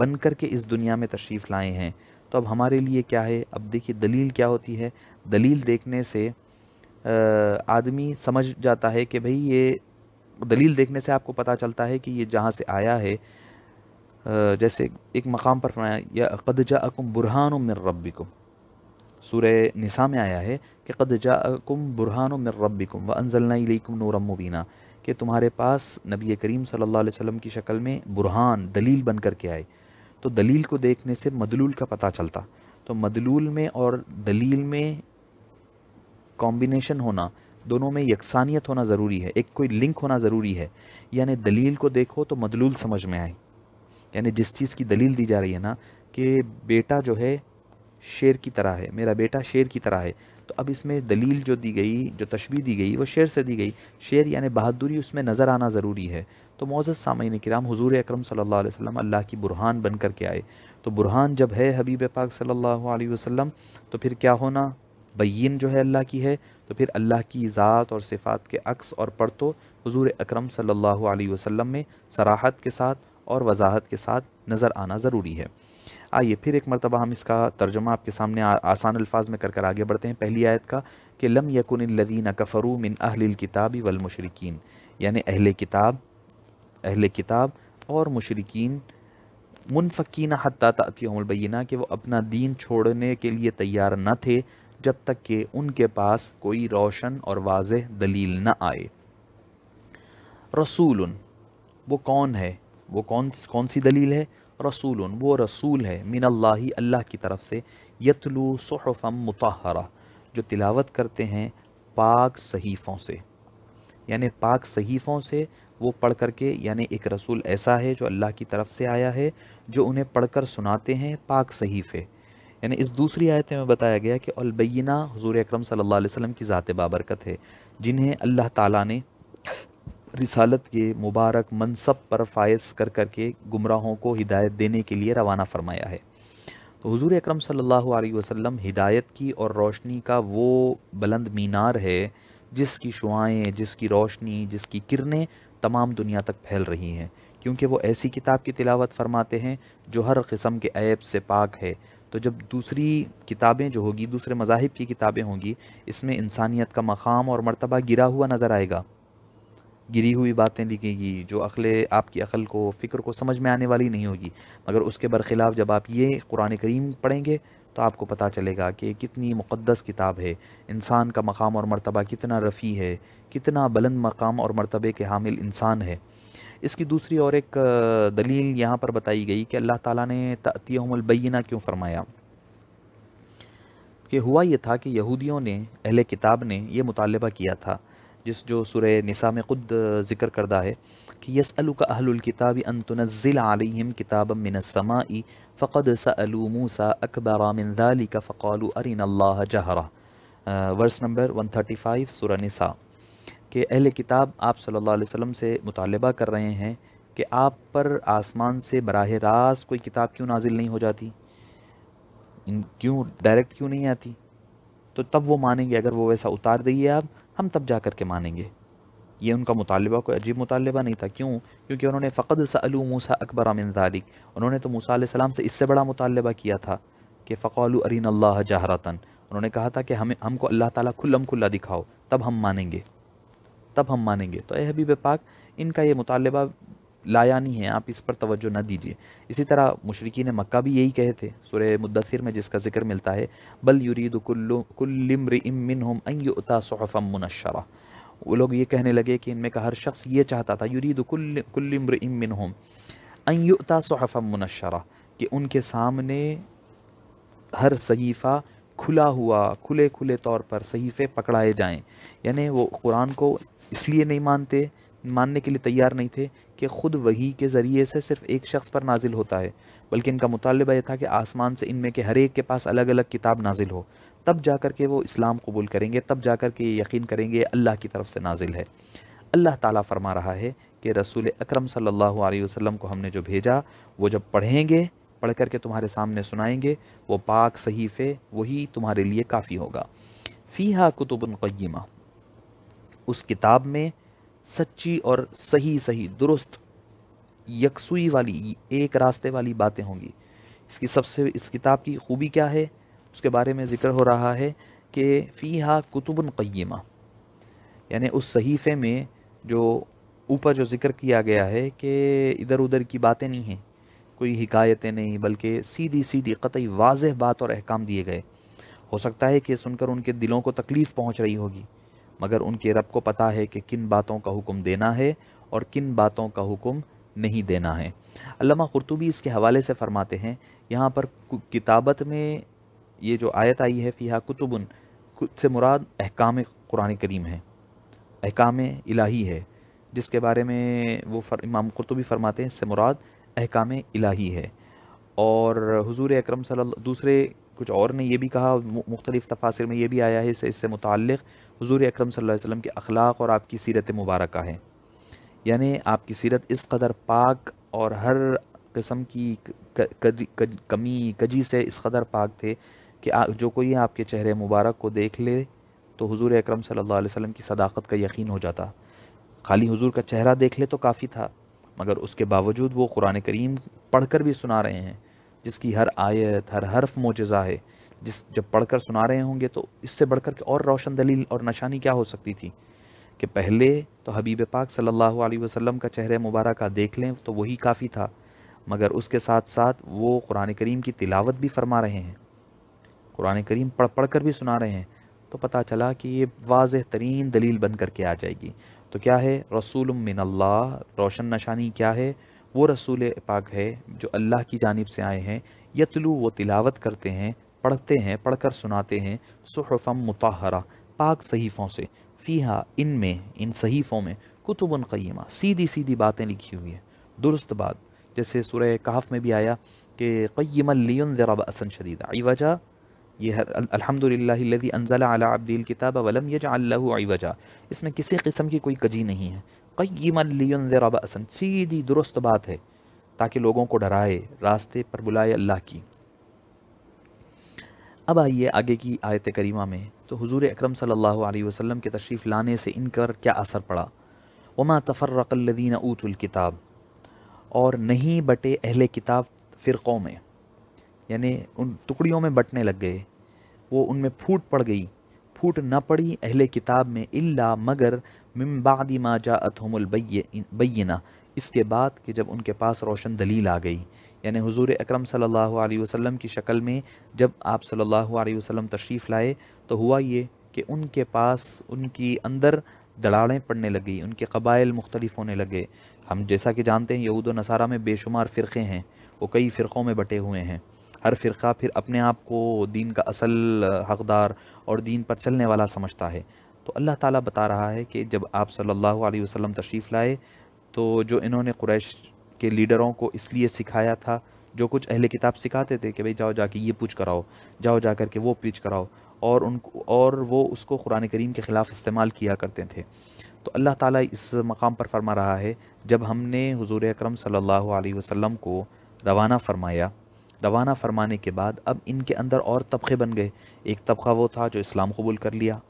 बन कर के इस दुनिया में तशरीफ़ लाए हैं तो अब हमारे लिए क्या है अब देखिए दलील क्या होती है दलील देखने से आदमी समझ जाता है कि भाई ये दलील देखने से आपको पता चलता है कि ये जहाँ से आया है जैसे एक मकाम पर फरमाया या कद जा अकुम बुरहान मिर को सूर्य निसा में आया है कि कद जा अकुम बुरहान मिर रब्बिकुम व अनजलनाकुम नूरम मुबीना कि तुम्हारे पास नबी करीम सल्लल्लाहु अलैहि वसल्लम की शक्ल में बुरहान दलील बन कर के आए तो दलील को देखने से मदलूल का पता चलता तो मदलूल में और दलील में कॉम्बिनेशन होना दोनों में यकसानियत होना ज़रूरी है एक कोई लिंक होना ज़रूरी है यानी दलील को देखो तो मदलूल समझ में आए यानी जिस चीज़ की दलील दी जा रही है ना कि बेटा जो है शेर की तरह है मेरा बेटा शेर की तरह है तो अब इसमें दलील जो दी गई जो तशबी दी गई वो शेर से दी गई शेर यानी बहादुरी उसमें नज़र आना ज़रूरी है तो मोज़ सामीन कराम हजूर अक्रम सल्ला अल्लाह की बुरहान बन कर के आए तो बुरहान जब है हबीब पाक सल्ला वसम तो फिर क्या होना बीन जो है अल्लाह की है तो फिर अल्लाह की ज़ात और सिफ़ात के अक्स और पड़तो हजूर अक्रम सल्ला वसम में सराहत के साथ और वजाहत के साथ नज़र आना ज़रूरी है आइए फिर एक मरतबा हम इसका तर्जमा आपके सामने आ, आसान अल्फाज में कर कर आगे बढ़ते हैं पहली आयत का कि लम यकुन लदीन कफ़रू मिन अहल किताबी वलमशरकिन यानि अहल किताब अहल किताब और मशरकिन मुनफ़ीन हती कि वो अपना दीन छोड़ने के लिए तैयार न थे जब तक कि उनके पास कोई रोशन और वाज दलील न आए रसूल वो कौन है वो कौन कौन सी दलील है रसूल वो रसूल है मिन अल्लाह अल्लाह की तरफ से यतलू सहफ़म मतहरा जो तिलावत करते हैं पाक सहीफ़ों से यानि पाक सहीफ़ों से वो पढ़ करके यानि एक रसूल ऐसा है जो अल्लाह की तरफ से आया है जो उन्हें पढ़कर सुनाते हैं पाक सहीफ़े यानि इस दूसरी आयत में बताया गया कि अलबैना हजूर अक्रम सल्ला वसम की ज़ात बाबरकत है जिन्हें अल्लाह ताली ने रिसालत के मुबारक मनसब पर फायज कर करके गुमराहों को हिदायत देने के लिए रवाना फरमाया है तो हुजूर अकरम सल्लल्लाहु अलैहि वसल्लम हिदायत की और रोशनी का वो बुलंद मीनार है जिसकी शुआएँ जिसकी रोशनी जिसकी किरणें तमाम दुनिया तक फैल रही हैं क्योंकि वो ऐसी किताब की तिलावत फरमाते हैं जो हर किस्म के ऐब से पाक है तो जब दूसरी किताबें जो होगी दूसरे मजाहब की किताबें होंगी इसमें इंसानियत का मकाम और मरतबा गिरा हुआ नज़र आएगा गिरी हुई बातें दिखेगी जो अखिल आपकी अकल को फ़िक्र को समझ में आने वाली नहीं होगी मगर उसके बरखिलाफ़ जब आप ये कुरान करीम पढ़ेंगे तो आपको पता चलेगा कि कितनी मुक़दस किताब है इंसान का मकाम और मरतबा कितना रफ़ी है कितना बुलंद मकाम और मरतबे के हामिल इंसान है इसकी दूसरी और एक दलील यहाँ पर बताई गई कि अल्लाह ताला ने ततीमलबैना क्यों फरमाया कि हुआ ये था कि यहूदियों ने अहले किताब ने यह मुतालबा किया था जिस जो सुर निसा में खुद जिक्र करदा है कि यस अलू का अहलुल किताब अन तनज़िल किताब मिनसमाई फ़क़द सअलु मूसा अकबर मिन का फ़क़ालु अरिन अल्लाह जहरा वर्स नंबर फ़ाइव सुर निसा के अहल किताब आप सल्लल्लाहु अलैहि वसल्लम से मुतालबा कर रहे हैं कि आप पर आसमान से बराह रास्त कोई किताब क्यों नाजिल नहीं हो जाती क्यों डायरेक्ट क्यों नहीं आती तो तब वो मानेंगे अगर वो वैसा उतार दीजिए आप हम तब जा कर के मानेंगे ये उनका मुतालबा कोई अजीब मुतालबा नहीं था क्यों क्योंकि उन्होंने फ़कद सलू मूसा अकबर अमिन दालिक उन्होंने तो मूसा सलाम से इससे बड़ा मुतालबा किया था कि फ़क़ल अरीन अल्लाह जहरातन उन्होंने कहा था कि हमें हमको अल्लाह ताला खुल्लम खुल्ला दिखाओ तब हम मानेंगे तब हम मानेंगे तो ए हबीब पाक इनका ये मुतालबा लाया नहीं है आप इस पर तवज्जो ना दीजिए इसी तरह मशरकी ने मक्का भी यही कहे थे सुर मुदसर में जिसका जिक्र मिलता है बल युरीद कुल्लमरिमिन हम अयुता सहफ़म मुनशरा वो लोग ये कहने लगे कि इनमें का हर शख्स ये चाहता था युरीद कुल्लमरिमिन हम अयुता सहफ़म मुनशरा कि उनके सामने हर सहीफ़ा खुला हुआ खुले खुले तौर पर सहीफ़े पकड़ाए जाएँ यानी वो कुरान को इसलिए नहीं मानते मानने के लिए तैयार नहीं थे कि खुद वही के ज़रिए से सिर्फ एक शख्स पर नाजिल होता है बल्कि इनका मुतालबा यह था कि आसमान से इनमें के हर एक के पास अलग अलग किताब नाजिल हो तब जा कर के वो इस्लाम कबूल करेंगे तब जा कर के ये यकीन करेंगे अल्लाह की तरफ से नाजिल है अल्लाह ताला फरमा रहा है कि रसूल अकरम सल्लल्लाहु अलैहि वसल्लम को हमने जो भेजा वो जब पढ़ेंगे पढ़ कर के तुम्हारे सामने सुनाएंगे वो पाक सहीफ़े वही तुम्हारे लिए काफ़ी होगा फ़ी हा कुतुबन उस किताब में सच्ची और सही सही दुरुस्त यकसुई वाली एक रास्ते वाली बातें होंगी इसकी सबसे इस किताब की खूबी क्या है उसके बारे में ज़िक्र हो रहा है कि फ़ी हा कुतुबन क़य्यमा यानी उस सहीफ़े में जो ऊपर जो ज़िक्र किया गया है कि इधर उधर की बातें नहीं हैं कोई हिकायतें नहीं बल्कि सीधी सीधी कतई वाजह बात और अहकाम दिए गए हो सकता है कि सुनकर उनके दिलों को तकलीफ़ पहुँच रही होगी मगर उनके रब को पता है कि किन बातों का हुक्म देना है और किन बातों का हुक्म नहीं देना है अल्लामा क़ुरतुबी इसके हवाले से फ़रमाते हैं यहाँ पर किताबत में ये जो आयत आई है फ़िया कुतुबन खुद से मुराद अहकाम कुरान करीम है अहकाम इलाही है जिसके बारे में वो फर, इमाम कुरतुबी फरमाते हैं इससे मुराद अहकाम इलाही है और हुजूर अकरम सल दूसरे कुछ और ने यह भी कहा मुख्तलिफ़ तफासिर में यह भी आया है इससे इससे मुतक़ हजूर अक्रम सम के अखलाक और आपकी सीरत मुबारक है यानी आपकी सीरत इस कदर पाक और हर कस्म की कमी कजी से इस कदर पाक थे कि जो कोई आपके चेहरे मुबारक को देख ले तो हजूर अक्रम सम की सदाकत का यकीन हो जाता खाली हजूर का चेहरा देख ले तो काफ़ी था मगर उसके बावजूद वो कुरान करीम पढ़ कर भी सुना रहे हैं जिसकी हर आयत हर हर्फ मोजा है जिस जब पढ़कर सुना रहे होंगे तो इससे बढ़कर के और रोशन दलील और नशानी क्या हो सकती थी कि पहले तो हबीब पाक सल्लल्लाहु अलैहि वसल्लम का चेहरे मुबारक देख लें तो वही काफ़ी था मगर उसके साथ साथ वो कुरान करीम की तिलावत भी फरमा रहे हैं कुरान करीम पढ़ पढ़ कर भी सुना रहे हैं तो पता चला कि ये वाज तरीन दलील बन कर के आ जाएगी तो क्या है रसूल मिन अल्लाह रोशन नशानी क्या है वो रसूल पाक है जो अल्लाह की जानब से आए हैं यतलू वो तिलावत करते हैं पढ़ते हैं पढ़कर सुनाते हैं सुहफ़म मुताहरा पाक सहीफ़ों से फ़ीहा इन में इन सहीफ़ों में कुतुबन क़ीमा सीधी सीधी बातें लिखी हुई हैं दुरुस्त बात जैसे सुर कहफ़ में भी आया कि क़ीमलियन ज़रा असन शदीद वजह यह अलहमदिल्लादी अनजला अला अब्दील किताब वलम यज वजह इसमें किसी किस्म की कोई कजी नहीं है क़ीमलियन ज़रा असन सीधी दुरुस्त बात है ताकि लोगों को डराए रास्ते पर बुलाए अल्लाह की अब आइए आगे की आयत करीमा में तो हुजूर अकरम सल्लल्लाहु अलैहि वसल्लम के तशरीफ़ लाने से इन पर क्या असर पड़ा वमा तफ़र्रक़ल्लिन ऊतुल किताब और नहीं बटे अहले किताब फ़िरक़ों में यानी उन टुकड़ियों में बटने लग गए वो उनमें फूट पड़ गई फूट न पड़ी अहले किताब में इल्ला मगर मिमबादी मा जातहमुल बैना इसके बाद कि जब उनके पास रोशन दलील आ गई यानी हुजूर अकरम सल्लल्लाहु अलैहि वसल्लम की शक्ल में जब आप सल्लल्लाहु अलैहि वसल्लम तशरीफ़ लाए तो हुआ ये कि उनके पास उनकी अंदर दड़ाड़ें पड़ने लगी उनके कबाइल मुख्तलिफ होने लगे हम जैसा कि जानते हैं यहूद नसारा में बेशुमार फ़िरक़े हैं वो कई फ़िरक़ों में बटे हुए हैं हर फ़िरका फिर अपने आप को दीन का असल हकदार और दीन पर चलने वाला समझता है तो अल्लाह ताला बता रहा है कि जब आप सल्लल्लाहु अलैहि वसल्लम तशरीफ़ लाए तो जो इन्होंने कुरैश के लीडरों को इसलिए सिखाया था जो कुछ अहले किताब सिखाते थे कि भाई जाओ जाके ये पूछ कराओ जाओ जा कर के वो पूछ कराओ और उन और वो उसको कुरान करीम के ख़िलाफ़ इस्तेमाल किया करते थे तो अल्लाह ताला इस मकाम पर फरमा रहा है जब हमने हुजूर अकरम सल्लल्लाहु अलैहि वसल्लम को रवाना फरमाया रवाना फरमाने के बाद अब इनके अंदर और तबक़े बन गए एक तबका वो था जो इस्लाम कबूल कर लिया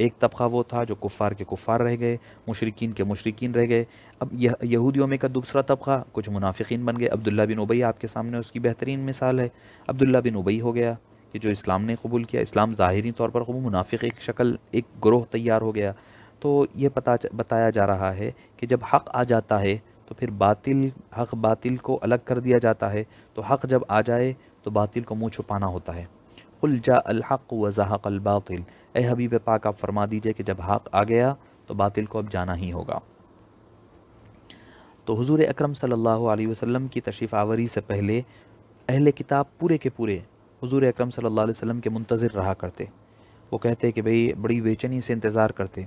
एक तबका वो था जो कुफ़ार के कुफ़ार रह गए मुशरकिन के मुशरकिन रह गए अब यह यहूदियों में का दूसरा तबका कुछ मुनाफिकीन बन गए अब्दुल्ला बिन उबई आपके सामने उसकी बेहतरीन मिसाल है अब्दुल्ला बिन उबई हो गया कि जो इस्लाम ने कबूल किया इस्लाम ज़ाहरी तौर पर कबूल मुनाफिक एक शक्ल एक ग्रोह तैयार हो गया तो ये पता बताया जा रहा है कि जब हक़ आ जाता है तो फिर बातिल हक़ बातिल को अलग कर दिया जाता है तो हक़ जब आ जाए तो बातिल को मुँह छुपाना होता है कुल जा अलहक व जहाक़ल अलबातिल ए हबीब पाक आप फरमा दीजिए कि जब हक आ गया तो बातिल को अब जाना ही होगा तो हुजूर अकरम सल्लल्लाहु अलैहि वसल्लम की तशरीफ़ आवरी से पहले अहल किताब पूरे के पूरे हुजूर अकरम सल्लल्लाहु अलैहि वसल्लम के मुंतज़र रहा करते वो कहते कि भाई बड़ी बेचैनी से इंतज़ार करते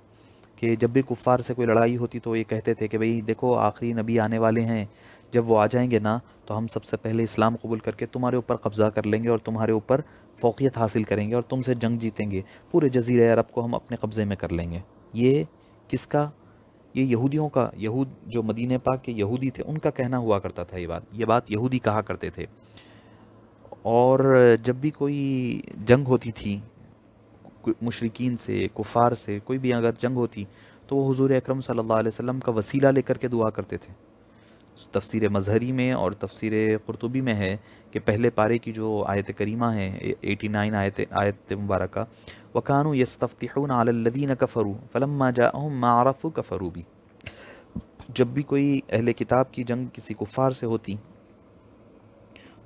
कि जब भी कुफ़ार से कोई लड़ाई होती तो ये कहते थे कि भाई देखो आखिरी नबी आने वाले हैं जब वो आ जाएंगे ना तो हम सबसे पहले इस्लाम कबूल करके तुम्हारे ऊपर कब्ज़ा कर लेंगे और तुम्हारे ऊपर फ़ोकियत हासिल करेंगे और तुमसे जंग जीतेंगे पूरे जजीर अरब को हम अपने कब्ज़े में कर लेंगे ये किसका ये यहूदियों का यहूद जो मदीने पाक के यहूदी थे उनका कहना हुआ करता था ये बात ये बात यहूदी कहा करते थे और जब भी कोई जंग होती थी मुशरकिन से कुफार से कोई भी अगर जंग होती तो वो हजूर अक्रम सम का वसीला लेकर के दुआ करते थे तफसर मजहरी में और तफसीर कुरतुबी में है कि पहले पारे की जो आयत करीमा है एटी नाइन आयत आयत मुबारक वक़ानु यस्तफ़तून आलदीन कफ़रू फ़लम जाऊँ मारफ़ कफ़रू भी जब भी कोई अहल किताब की जंग किसी कुफ़ार से होती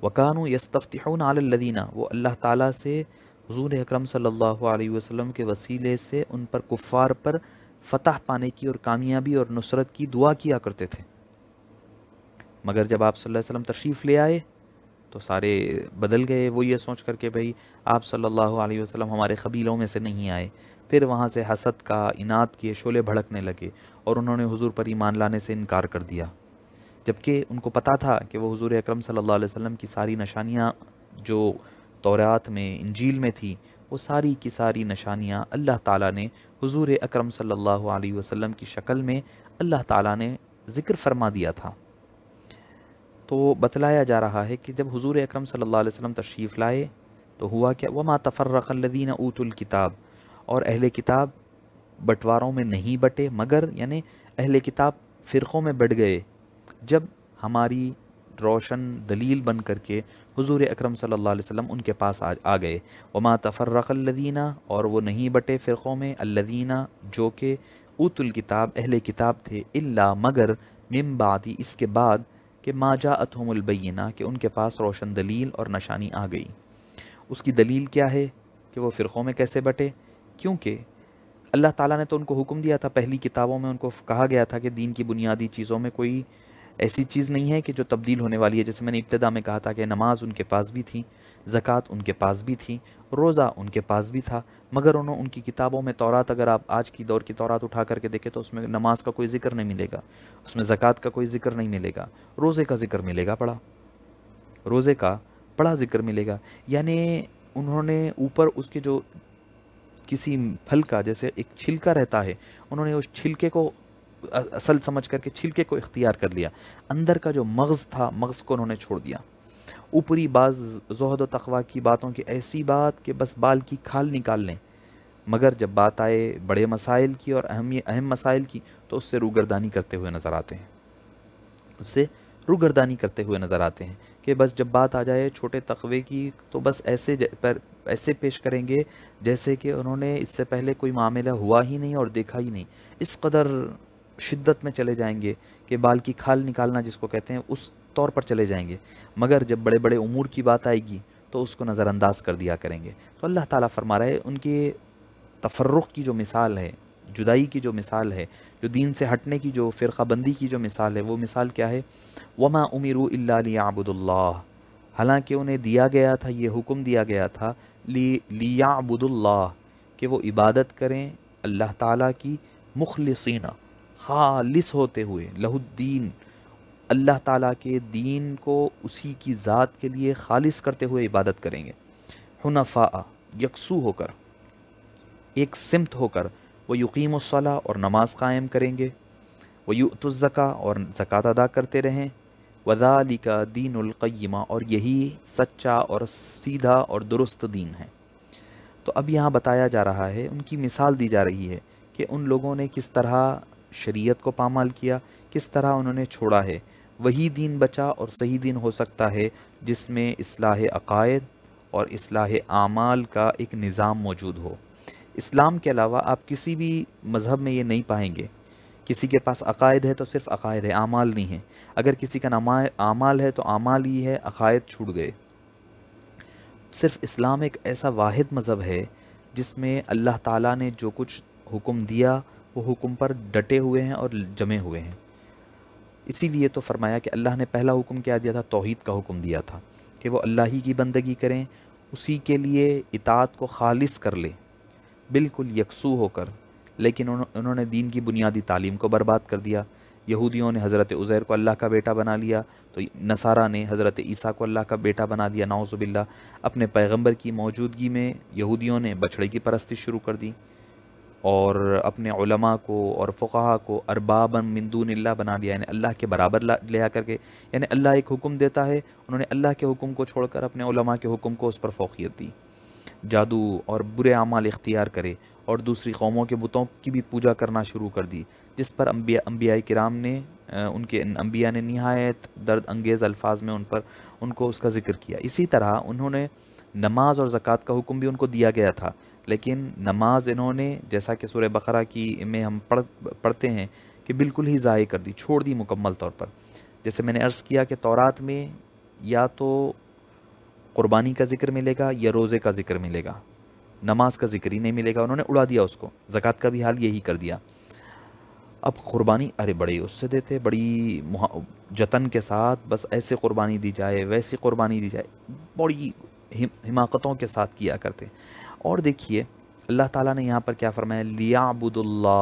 वकानु यस्तफ़तून आलदीना वो अल्लाह ताला से हजूर अक्रम सल्लल्लाहु अलैहि वसल्लम के वसीले से उन पर कुफ़ार पर फ़तह पाने की और कामयाबी और नुसरत की दुआ किया करते थे मगर जब आप सल्लल्लाहु अलैहि वसल्लम तशरीफ़ ले आए तो सारे बदल गए वो ये सोच करके भाई आप सल्लल्लाहु अलैहि वसल्लम हमारे कबीलों में से नहीं आए फिर वहाँ से हसद का इनात किए शोले भड़कने लगे और उन्होंने हुजूर पर ईमान लाने से इनकार कर दिया जबकि उनको पता था कि वो हुजूर अकरम सल्लल्लाहु अलैहि वसल्लम की सारी निशानियाँ जो तौरात में इंजील में थी वो सारी की सारी निशानियाँ अल्लाह ताला ने हुजूर अकरम सल्लल्लाहु अलैहि वसल्लम की शक्ल में अल्लाह ताला ने ज़िक्र फरमा दिया था तो बतलाया जा रहा है कि जब हुजूर अकरम सल्लल्लाहु अलैहि वसल्लम तशरीफ़ लाए तो हुआ क्या वमा तफ़र्रक़लदीन ऊतुल किताब और अहल किताब बंटवारों में नहीं बटे मगर यानि अहल किताब फ़िरक़ों में बट गए जब हमारी रोशन दलील बन करके हुजूर अकरम सल्लल्लाहु अलैहि वसल्लम उनके पास आ, आ गए वमा तफ़र्रक़लदीना और वो नहीं बटे फ़िरक़ों में अल्लदीना जो कि ऊतुल किताब अहले किताब थे इल्ला मगर मिमबादी इसके बाद कि माजा अथोमलबैना कि उनके पास रोशन दलील और नशानी आ गई उसकी दलील क्या है कि वो फ़िरक़ों में कैसे बटे क्योंकि अल्लाह ताला ने तो उनको हुक्म दिया था पहली किताबों में उनको कहा गया था कि दीन की बुनियादी चीज़ों में कोई ऐसी चीज़ नहीं है कि जो तब्दील होने वाली है जैसे मैंने इब्तदा में कहा था कि नमाज उनके पास भी थी ज़क़़त उनके पास भी थी रोज़ा उनके पास भी था मगर उन्होंने उनकी किताबों में तौरात अगर आप आज की दौर की तौरात उठा करके देखें तो उसमें नमाज का कोई जिक्र नहीं मिलेगा उसमें ज़क़़त का कोई जिक्र नहीं मिलेगा रोज़े का जिक्र मिलेगा पड़ा रोज़े का बड़ा जिक्र मिलेगा यानी उन्होंने ऊपर उसके जो किसी फल का जैसे एक छिलका रहता है उन्होंने उस छिलके को असल समझ करके छिलके को इख्तियार कर लिया अंदर का जो मगज़ था मगज़ को उन्होंने छोड़ दिया ऊपरी बाज जहद व तकवा की बातों की ऐसी बात कि बस बाल की खाल निकाल लें मगर जब बात आए बड़े मसाइल की और अहम अहम मसाइल की तो उससे रूगरदानी करते हुए नज़र आते हैं उससे रूगरदानी करते हुए नज़र आते हैं कि बस जब बात आ जाए छोटे तकवे की तो बस ऐसे पर ऐसे पेश करेंगे जैसे कि उन्होंने इससे पहले कोई मामला हुआ ही नहीं और देखा ही नहीं इस कदर शिद्दत में चले जाएंगे कि बाल की खाल निकालना जिसको कहते हैं उस तौर पर चले जाएंगे मगर जब बड़े बड़े उमूर की बात आएगी तो उसको नज़रअंदाज कर दिया करेंगे तो अल्लाह ताला फरमा रहा है उनके तफर्रुख की जो मिसाल है जुदाई की जो मिसाल है जो दीन से हटने की जो फ़िरक़ाबंदी की जो मिसाल है वो मिसाल क्या है वमा उमिर अबुदुल्ला हालांकि उन्हें दिया गया था ये हुक्म दिया गया था ली लियाबुदुल्ला कि वो इबादत करें अल्लाह ताला की मुखलसिना खालिस होते हुए लहुद्दीन अल्लाह ताला के दीन को उसी की ज़ात के लिए खालिस करते हुए इबादत करेंगे हनफ़ा यकसू होकर एक सिमत होकर वह यकीम सला और नमाज कायम करेंगे वह यूतज़का और ज़क़़त अदा करते रहें वजालिका दीनकैमा और यही सच्चा और सीधा और दुरुस्त दीन है तो अब यहाँ बताया जा रहा है उनकी मिसाल दी जा रही है कि उन लोगों ने किस तरह शरीयत को पामाल किया किस तरह उन्होंने छोड़ा है वही दिन बचा और सही दिन हो सकता है जिसमें असलाह अकायद और असलाह आमाल का एक निज़ाम मौजूद हो इस्लाम के अलावा आप किसी भी मज़हब में ये नहीं पाएंगे किसी के पास अकायद है तो सिर्फ अकायद है आमाल नहीं है अगर किसी का नमा आमाल है तो आमाल ही है अकायद छूट गए सिर्फ इस्लाम एक ऐसा वाहिद मज़हब है जिसमें अल्लाह ताला ने जो कुछ हुक्म दिया वो हुक्म पर डटे हुए हैं और जमे हुए हैं इसीलिए तो फरमाया कि अल्लाह ने पहला हुक्म क्या दिया था तोहद का हुक्म दिया था कि वो अल्लाह ही की बंदगी करें उसी के लिए इतात को खालिस कर लें बिल्कुल यकसू होकर लेकिन उन्होंने दीन की बुनियादी तालीम को बर्बाद कर दिया यहूदियों ने हज़रत उज़ैर को अल्लाह का बेटा बना लिया तो नसारा ने हज़रत ईसा को अल्लाह का बेटा बना दिया नाउज़बिल्ला अपने पैगंबर की मौजूदगी में यहूदियों ने बछड़े की परस्ती शुरू कर दी और अपने उलमा को और फ़ुहा को अरबाबन मंदूनल्ला बना दिया यानी अल्लाह के बराबर ले आ करके यानी अल्लाह एक हुक्म देता है उन्होंने अल्लाह के हुक्म को छोड़कर अपने उलमा के हुक्म को उस पर फोकियत दी जादू और बुरे अमाल इख्तियार करे और दूसरी कौमों के बुतों की भी पूजा करना शुरू कर दी जिस पर अम्बिया अम्बिया कराम ने उनके अम्बिया ने नहायत दर्द अंगेज़ अल्फाज में उन पर उनको उसका ज़िक्र किया इसी तरह उन्होंने नमाज और ज़क़़त का हुक्म भी उनको दिया गया था लेकिन नमाज इन्होंने जैसा कि सूर्य बकरा की में हम पढ़ पढ़ते हैं कि बिल्कुल ही ज़ाय कर दी छोड़ दी मुकम्मल तौर पर जैसे मैंने अर्ज़ किया कि तौरात में या तो क़ुरबानी का ज़िक्र मिलेगा या रोज़े का ज़िक्र मिलेगा नमाज का ज़िक्र ही नहीं मिलेगा उन्होंने उड़ा दिया उसको ज़क़़त का भी हाल यही कर दिया अब क़ुरबानी अरे बड़े उससे देते बड़ी जतन के साथ बस ऐसे क़ुरबानी दी जाए वैसी क़ुरबानी दी जाए बड़ी हिमाकतों के साथ किया करते और देखिए अल्लाह ताला ने यहाँ पर क्या फरमाया लिया अबुदुल्ला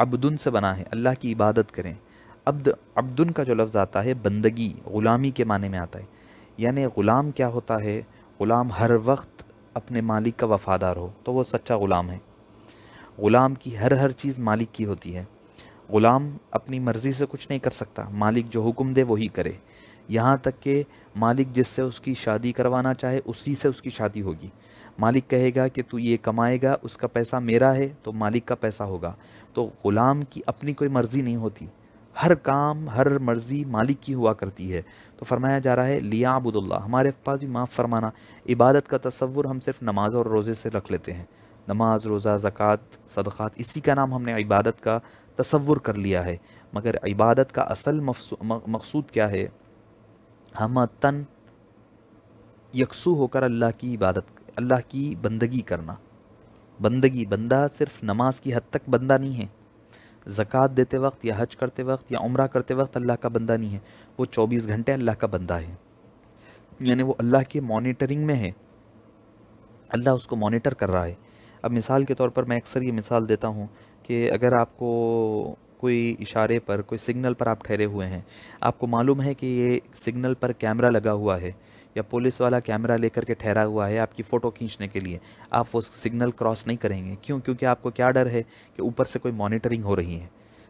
अब्दुन से बना है अल्लाह की इबादत करें अब्द अब्दुन का जो लफ्ज़ आता है बंदगी ग़ुलामी के माने में आता है यानी ग़ुलाम क्या होता है ग़ुलाम हर वक्त अपने मालिक का वफ़ादार हो तो वो सच्चा ग़ुलाम है ग़ुलाम की हर हर चीज़ मालिक की होती है ग़ुलाम अपनी मर्ज़ी से कुछ नहीं कर सकता मालिक जो हुक्म दे वही करे यहाँ तक कि मालिक जिससे उसकी शादी करवाना चाहे उसी से उसकी शादी होगी मालिक कहेगा कि तू ये कमाएगा उसका पैसा मेरा है तो मालिक का पैसा होगा तो ग़ुलाम की अपनी कोई मर्ज़ी नहीं होती हर काम हर मर्ज़ी मालिक की हुआ करती है तो फरमाया जा रहा है लियाबुदुल्ला हमारे पास भी माफ़ फरमाना इबादत का तस्वुर हम सिर्फ नमाज और रोज़े से रख लेते हैं नमाज रोज़ा ज़क़़त सदक़ात इसी का नाम हमने इबादत का तस्वुर कर लिया है मगर इबादत का असल मकसूद क्या है हम तन यकसू होकर अल्लाह की इबादत अल्लाह की बंदगी करना बंदगी बंदा सिर्फ नमाज की हद तक बंदा नहीं है ज़क़ात देते वक्त या हज करते वक्त या उम्र करते वक्त अल्लाह का बंदा नहीं है वो चौबीस घंटे अल्लाह का बंदा है यानी वो अल्लाह की मॉनिटरिंग में है अल्लाह उसको मॉनिटर कर रहा है अब मिसाल के तौर पर मैं अक्सर ये मिसाल देता हूँ कि अगर आपको कोई इशारे पर कोई सिग्नल पर आप ठहरे हुए हैं आपको मालूम है कि ये सिग्नल पर कैमरा लगा हुआ है या पुलिस वाला कैमरा लेकर के ठहरा हुआ है आपकी फ़ोटो खींचने के लिए आप वो सिग्नल क्रॉस नहीं करेंगे क्यों क्योंकि आपको क्या डर है कि ऊपर से कोई मॉनिटरिंग हो रही है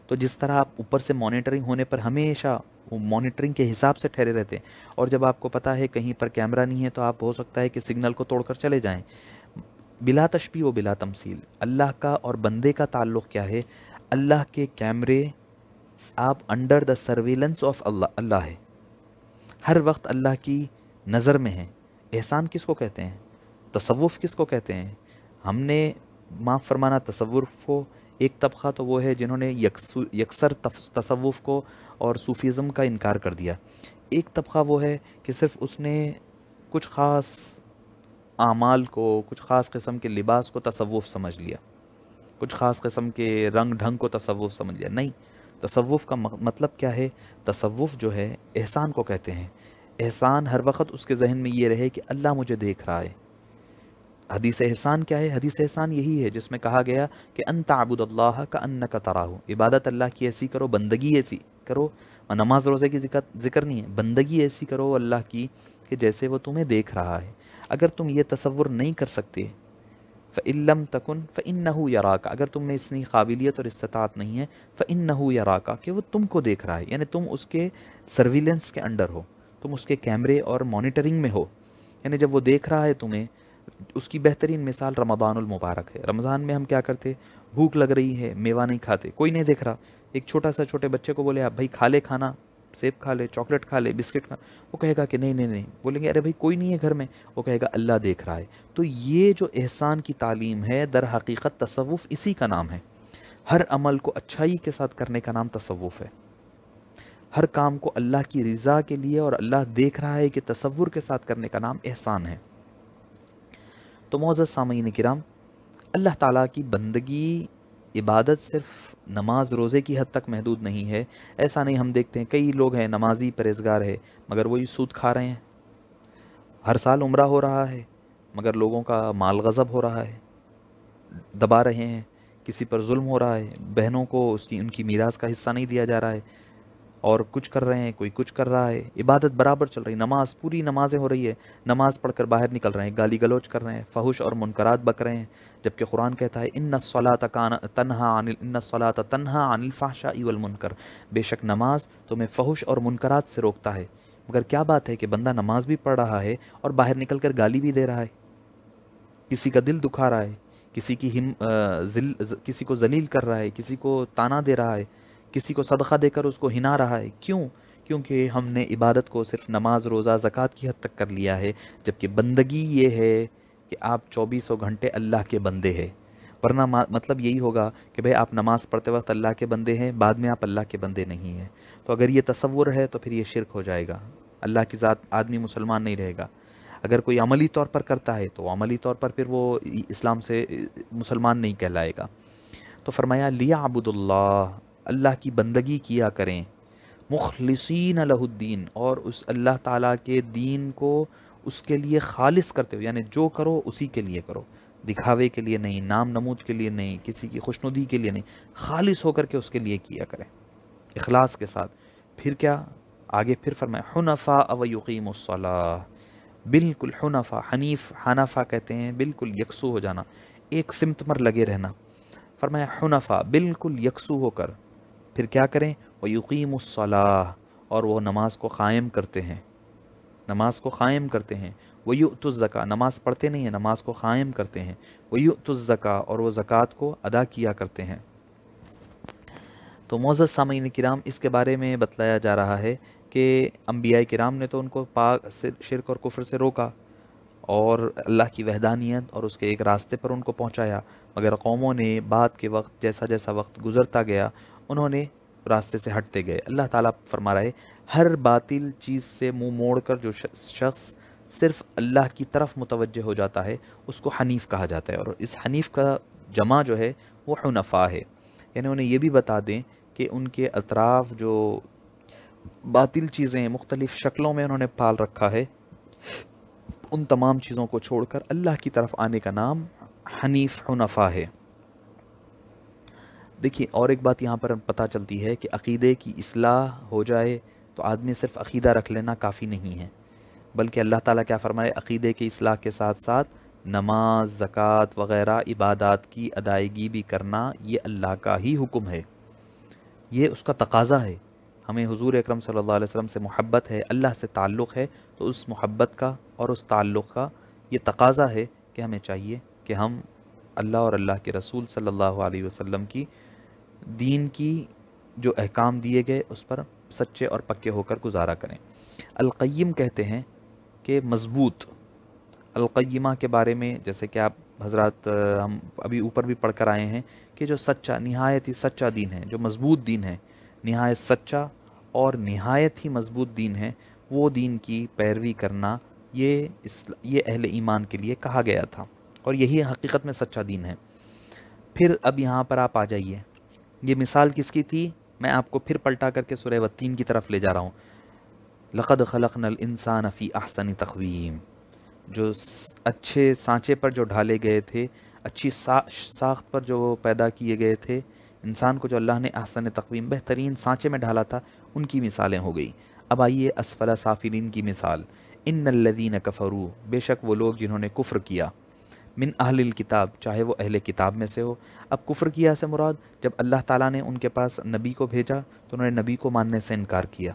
तो जिस तरह आप ऊपर से मॉनिटरिंग होने पर हमेशा वो मॉनिटरिंग के हिसाब से ठहरे रहते हैं और जब आपको पता है कहीं पर कैमरा नहीं है तो आप हो सकता है कि सिग्नल को तोड़कर चले जाएं बिला तशबी व बिला तमसील अल्लाह का और बंदे का ताल्लुक़ क्या है अल्लाह के कैमरे आप अंडर द सर्वेलेंस ऑफ अल्लाह अल्लाह है हर वक्त अल्लाह की नज़र में है एहसान किसको कहते हैं तसवुफ़ किसको कहते हैं हमने माफ़ फरमाना तसवुफ़ को एक तबका तो वो है जिन्होंने यकसर तसवुफ़ को और सूफ़ीज़म का इनकार कर दिया एक तबका वो है कि सिर्फ उसने कुछ ख़ास आमाल को कुछ ख़ास किस्म के लिबास को तसवुफ़ समझ लिया कुछ ख़ास किस्म के रंग ढंग को तसवुफ़ समझ लिया नहीं तसवुफ़ का मतलब क्या है तसवुफ़ जो है एहसान को कहते हैं एहसान हर वक्त उसके जहन में ये रहे कि अल्लाह मुझे देख रहा है हदीस एहसान क्या है हदीस एहसान यही है जिसमें कहा गया कि अन अल्लाह का अन्न का तरा हो इबादत अल्लाह की ऐसी करो बंदगी ऐसी करो और नमाज रोज़े की जिक्र नहीं है बंदगी ऐसी करो अल्लाह की कि जैसे वो तुम्हें देख रहा है अगर तुम ये तस्वुर नहीं कर सकते फ़िल्म तकन फ़िन नहू यराका अगर तुम में इसकी काबिलियत और इस्तात नहीं है फ़िन नहू यराका कि वो तुमको देख रहा है यानी तुम उसके सर्विलेंस के अंडर हो तुम उसके कैमरे और मॉनिटरिंग में हो यानी जब वो देख रहा है तुम्हें उसकी बेहतरीन मिसाल मुबारक है रमज़ान में हम क्या करते भूख लग रही है मेवा नहीं खाते कोई नहीं देख रहा एक छोटा सा छोटे बच्चे को बोले आप भाई खा ले खाना सेब खा ले चॉकलेट खा ले बिस्किट खा वो कहेगा कि नहीं नहीं नहीं बोलेंगे अरे भाई कोई नहीं है घर में वो कहेगा अल्लाह देख रहा है तो ये जो एहसान की तालीम है दर हकीकत तसवुफ़ इसी का नाम है हर अमल को अच्छाई के साथ करने का नाम तसवुफ़ है हर काम को अल्लाह की रज़ा के लिए और अल्लाह देख रहा है कि तस्वुर के साथ करने का नाम एहसान है तो मोज़ सामीन कराम अल्लाह ताला की बंदगी इबादत सिर्फ नमाज रोज़े की हद तक महदूद नहीं है ऐसा नहीं हम देखते हैं कई लोग हैं नमाजी परहेजगार है मगर वही सूद खा रहे हैं हर साल उम्र हो रहा है मगर लोगों का माल गज़ब हो रहा है दबा रहे हैं किसी पर जुल्म हो रहा है बहनों को उसकी उनकी मीरास का हिस्सा नहीं दिया जा रहा है और कुछ कर रहे हैं कोई कुछ कर रहा है इबादत बराबर चल रही नमाज पूरी नमाजें हो रही है नमाज पढ़कर बाहर निकल रहे हैं गाली गलोच कर रहे हैं फहुश और मुनकरात बक रहे हैं जबकि कुरान कहता है इन्ना सलात तनहा अनिल इन्ना सलात तनहा अनिल फाशा इवल मुनकर बेशक नमाज तुम्हें फहुश और मुनकरात से रोकता है मगर क्या बात है कि बंदा नमाज भी पढ़ रहा है और बाहर निकल कर गाली भी दे रहा है किसी का दिल दुखा रहा है किसी की हिम जिल, किसी को जलील कर रहा है किसी को ताना दे रहा है किसी को सदका देकर उसको हिना रहा है क्यों क्योंकि हमने इबादत को सिर्फ नमाज रोज़ा ज़क़़त की हद तक कर लिया है जबकि बंदगी ये है कि आप चौबीसों घंटे अल्लाह के बंदे हैं वरना मतलब यही होगा कि भाई आप नमाज़ पढ़ते वक्त अल्लाह के बंदे हैं बाद में आप अल्लाह के बंदे नहीं हैं तो अगर ये तस्वुर है तो फिर ये शिरक हो जाएगा अल्लाह की ज़ात आदमी मुसलमान नहीं रहेगा अगर कोई अमली तौर पर करता है तो अमली तौर पर फिर वो इस्लाम से मुसलमान नहीं कहलाएगा तो फरमाया लिया अबूदुल्ला अल्लाह की बंदगी किया करें मुखलसिन अलहुद्दीन और उस अल्लाह ताला के दीन को उसके लिए खालिस करते हो यानी जो करो उसी के लिए करो दिखावे के लिए नहीं नाम नमूद के लिए नहीं किसी की खुशनुदी के लिए नहीं खालिस होकर के उसके लिए किया करें अखलास के साथ फिर क्या आगे फिर फरमाए हनफ़ा अवयकीमसला बिल्कुल हनफ़ा हनीफ हनाफा कहते हैं बिल्कुल यकसू हो जाना एक सिमत पर लगे रहना फरमाए हनफ़ा बिल्कुल यकसू होकर फिर क्या करें व यकीम और वह नमाज को क़ायम करते हैं नमाज को क़ायम करते हैं व युतुज़का नमाज़ पढ़ते नहीं हैं नमाज को क़ायम करते हैं व युतुज़का और वह ज़क़़त को अदा किया करते हैं तो मोज़ सामीन कराम इसके बारे में बतलाया जा रहा है कि अम्बिया कराम ने तो उनको पाक से शिरक और कुफर से रोका और अल्लाह की वहदानियत और उसके एक रास्ते पर उनको पहुँचाया मगर कौमों ने बाद के वक्त जैसा जैसा वक्त गुज़रता गया उन्होंने रास्ते से हटते गए अल्लाह ताला फरमा रहे हर बातिल चीज़ से मुंह मोड़कर जो शख्स सिर्फ अल्लाह की तरफ मुतवजह हो जाता है उसको हनीफ कहा जाता है और इस हनीफ का जमा जो है वो हनफा है यानी उन्हें यह भी बता दें कि उनके अतराफ़ जो बातिल चीज़ें हैं मुख्तलिफ़ शक्लों में उन्होंने पाल रखा है उन तमाम चीज़ों को छोड़कर अल्लाह की तरफ आने का नाम हनीफ हनफा है देखिए और एक बात यहाँ पर पता चलती है कि अकीदे की असलाह हो जाए तो आदमी सिर्फ अकीदा रख लेना काफ़ी नहीं है बल्कि अल्लाह ताला क्या फ़रमाए अकीदे की असलाह के साथ साथ नमाज ज़क़़त वग़ैरह इबादत की अदायगी भी करना ये अल्लाह का ही हुक्म है ये उसका तकाजा है हमें हुजूर अकरम सल्लल्लाहु अलैहि वसल्लम से मोहब्बत है अल्लाह से ताल्लुक़ है तो उस मोहब्बत का और उस ताल्लुक़ का ये तकाजा है कि हमें चाहिए कि हम अल्लाह और अल्लाह के रसूल सल्लल्लाहु अलैहि वसल्लम की दीन की जो अहकाम दिए गए उस पर सच्चे और पक्के होकर गुजारा करें अलकैम कहते हैं कि मज़बूत अलकैमा के बारे में जैसे कि आप हजरात हम अभी ऊपर भी पढ़ कर आए हैं कि जो सच्चा नहायत ही सच्चा दीन है जो मज़बूत दीन है नहायत सच्चा और नहायत ही मज़बूत दीन है वो दीन की पैरवी करना ये इस ये अहल ईमान के लिए कहा गया था और यही हकीकत में सच्चा दीन है फिर अब यहाँ पर आप आ जाइए ये मिसाल किसकी थी मैं आपको फिर पलटा करके सुरह बत्तीन की तरफ ले जा रहा हूँ लक़द खलक नल इंसान अफ़ी आसानी तकवीम जो अच्छे सांचे पर जो ढाले गए थे अच्छी साख्त पर जो पैदा किए गए थे इंसान को जो अल्लाह ने आहसन तकवीम बेहतरीन सांचे में ढाला था उनकी मिसालें हो गई अब आइए असफला साफिलिन की मिसाल इन नल्लिन कफ़रू बेशक वो लोग जिन्होंने कुफ़्र किया मिन अहल किताब चाहे वो अहल किताब में से हो अब कुफ़्र किया से मुराद जब अल्लाह ताला ने उनके पास नबी को भेजा तो उन्होंने नबी को मानने से इनकार किया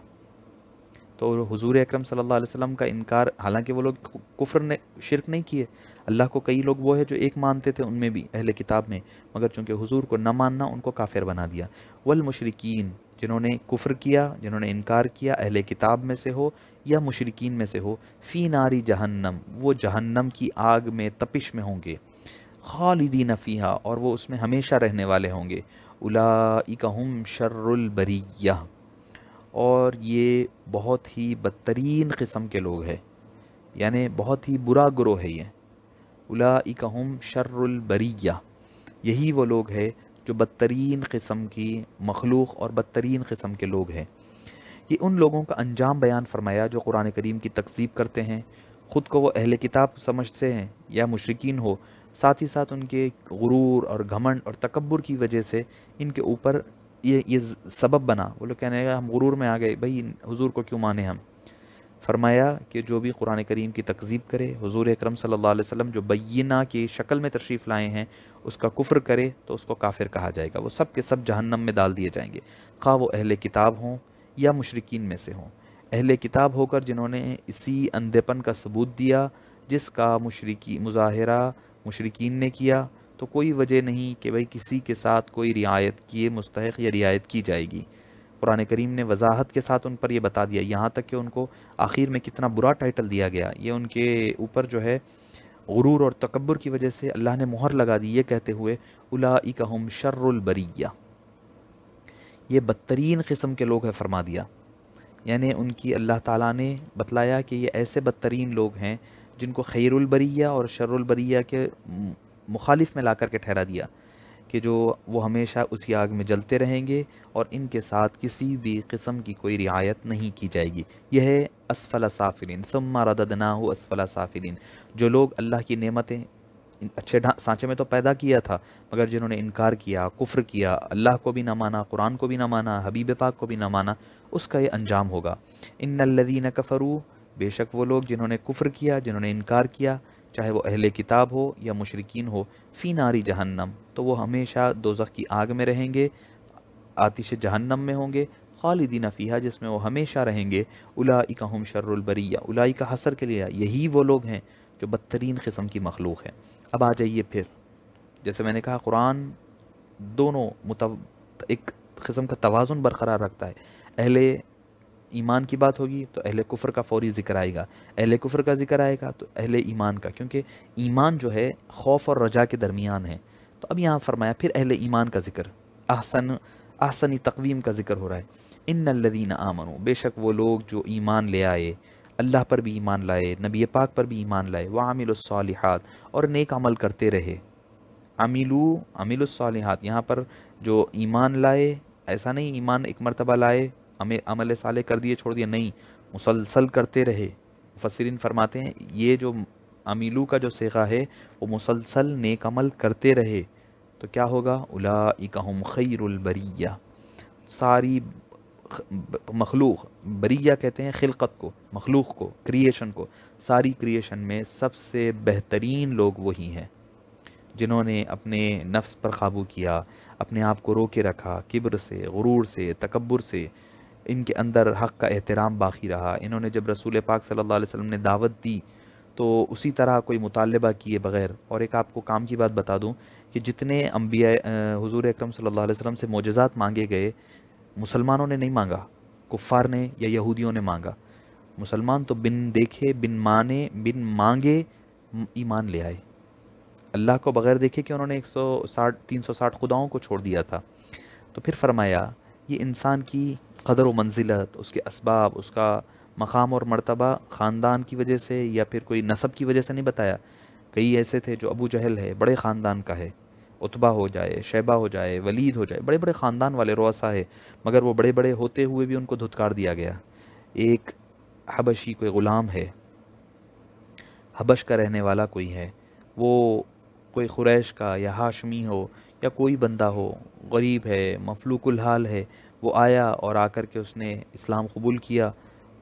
तो हुजूर अकरम सल्लल्लाहु अलैहि वसल्लम का इनकार हालांकि वो लोग कुफ्र ने शिरक नहीं किए अल्लाह को कई लोग वो है जो एक मानते थे उनमें भी अहल किताब में मगर चूँकि हुजूर को न मानना उनको काफिर बना दिया वल मुशरकिन जिन्होंने कुफ़्र किया जिन्होंने इनकार किया अहल किताब में से हो या मुशरकिन में से हो फ़ी नारी जहन्नम वो जहन्नम की आग में तपिश में होंगे खालिदी नफीहा और वो उसमें हमेशा रहने वाले होंगे उलाइकहम शर्रबरिया और ये बहुत ही बदतरीन कस्म के लोग हैं यानि बहुत ही बुरा ग्रोह है ये उलाइकहम शर्रबरिया यही वो लोग हैं जो बदतरीन कस्म की मखलूक और बदतरीन कस्म के लोग हैं कि उन लोगों का अंजाम बयान फरमाया जो कुरान करीम की तकसीब करते हैं ख़ुद को वो अहल किताब समझते हैं या मशरकिन हो साथ ही साथ उनके गुरूर और घमंड और तकबर की वजह से इनके ऊपर ये ये सबब बना वो लोग कहने लगा हम गुरूर में आ गए भाई हुजूर को क्यों माने हम फरमाया कि जो भी कुरान करीम की तकजीब करे हुजूर अकरम सल्लल्लाहु अलैहि वसल्लम जो बैना की शक्ल में तशरीफ़ लाए हैं उसका कुफ्र करे तो उसको काफिर कहा जाएगा वो सब के सब जहन्नम में डाल दिए जाएंगे खा वो अहल किताब हों या मुशरकिन में से हों अहले किताब होकर जिन्होंने इसी अंधेपन का सबूत दिया जिसका मशरकी मुजाहरा मशरकिन ने किया तो कोई वजह नहीं कि भाई किसी के साथ कोई रियायत किए मुस्तक या रियायत की जाएगी कुरान करीम ने वजाहत के साथ उन पर यह बता दिया यहाँ तक कि उनको आखिर में कितना बुरा टाइटल दिया गया ये उनके ऊपर जो है गुरूर और तकबर की वजह से अल्लाह ने मुहर लगा दी ये कहते हुए का हम शर्रबरिया ये बदतरीन किस्म के लोग हैं फरमा दिया यानी उनकी अल्लाह ताला ने बतलाया कि ये ऐसे बदतरीन लोग हैं जिनको ख़ैरबरिया और शर्रुलबरिया के मुखालिफ में ला करके के ठहरा दिया कि जो वो हमेशा उसी आग में जलते रहेंगे और इनके साथ किसी भी किस्म की कोई रियायत नहीं की जाएगी यह है असफला साफिलिन सम्मा रदना हो असफला साफिलिन जो लोग अल्लाह की नेमतें अच्छे सांचे में तो पैदा किया था मगर जिन्होंने इनकार किया कुफ्र किया अल्लाह को भी ना माना कुरान को भी ना माना हबीब पाक को भी ना माना उसका ये अंजाम होगा इन लदीन कफ़रू बेशक वो लोग जिन्होंने कुफ्र किया जिन्होंने इनकार किया चाहे वो अहले किताब हो या मशरकिन हो फ़ी नारी जहन्नम तो वो हमेशा दोजख की आग में रहेंगे आतिश जहन्नम में होंगे खालिदीन फ़ीहा जिसमें वो हमेशा रहेंगे उलाई का हम शर्रबरिया उलाई का हसर के लिए यही वो लोग हैं जो बदतरीन किस्म की मखलूक है अब आ जाइए फिर जैसे मैंने कहा कुरान दोनों मुतव एक किस्म का तोज़ुन बरकरार रखता है अहले ईमान की बात होगी तो अहले कुफ़र का फौरी ज़िक्र आएगा अहले कुफ़र का ज़िक्र आएगा तो अहले ईमान का क्योंकि ईमान जो है खौफ और रजा के दरमियान है तो अब यहाँ फरमाया फिर अहले ईमान का ज़िक्र आहसन आहसनी तकवीम का ज़िक्र हो रहा है इन लदीन आमनों बेशक वो लोग जो ईमान ले आए अल्लाह पर भी ईमान लाए नबी पाक पर भी ईमान लाए वामिलसालहत और नेक अमल करते रहे अमीलू अमीलुसलिहात यहाँ पर जो ईमान लाए ऐसा नहीं ईमान एक मरतबा लाए अमे अमल साले कर दिए छोड़ दिए नहीं मुसलसल करते रहे मुफसरिन फरमाते हैं ये जो अमीलू का जो सेगा है वो मुसलसल नेक अमल करते रहे तो क्या होगा उलाइकहम खैरबरिया सारी मखलूक बरिया कहते हैं खिलकत को मखलूक को क्रिएशन को सारी क्रिएशन में सबसे बेहतरीन लोग वही हैं जिन्होंने अपने नफ्स पर काबू किया अपने आप को रोके रखा किब्र से गुरूर से तकबर से इनके अंदर हक़ का एहतराम बाकी रहा इन्होंने जब रसूल पाक सल्लल्लाहु अलैहि वसल्लम ने दावत दी तो उसी तरह कोई मुतालबा किए बग़ैर और एक आपको काम की बात बता दूं कि जितने अम्बिया हजूर अक्रम सल्लल्लाहु से मोजात मांगे गए मुसलमानों ने नहीं मांगा कुफ़ार ने या यहूदियों ने मांगा मुसलमान तो बिन देखे बिन माने बिन मांगे ईमान ले आए अल्लाह को बगैर देखे कि उन्होंने 160 360 खुदाओं को छोड़ दिया था तो फिर फरमाया ये इंसान की कदर व मंजिलत उसके इसबाब उसका मकाम और मरतबा ख़ानदान की वजह से या फिर कोई नसब की वजह से नहीं बताया कई ऐसे थे जो अबू जहल है बड़े ख़ानदान का है उतबा हो जाए शैबा हो जाए वलीद हो जाए बड़े बड़े ख़ानदान वाले रोसा है मगर वो बड़े बड़े होते हुए भी उनको धुतकार दिया गया एक हबशी कोई ग़ुलाम है हबश का रहने वाला कोई है वो कोई ख़ुरैश का या हाशमी हो या कोई बंदा हो गरीब है मफलूकुल हाल है वो आया और आकर के उसने इस्लाम कबूल किया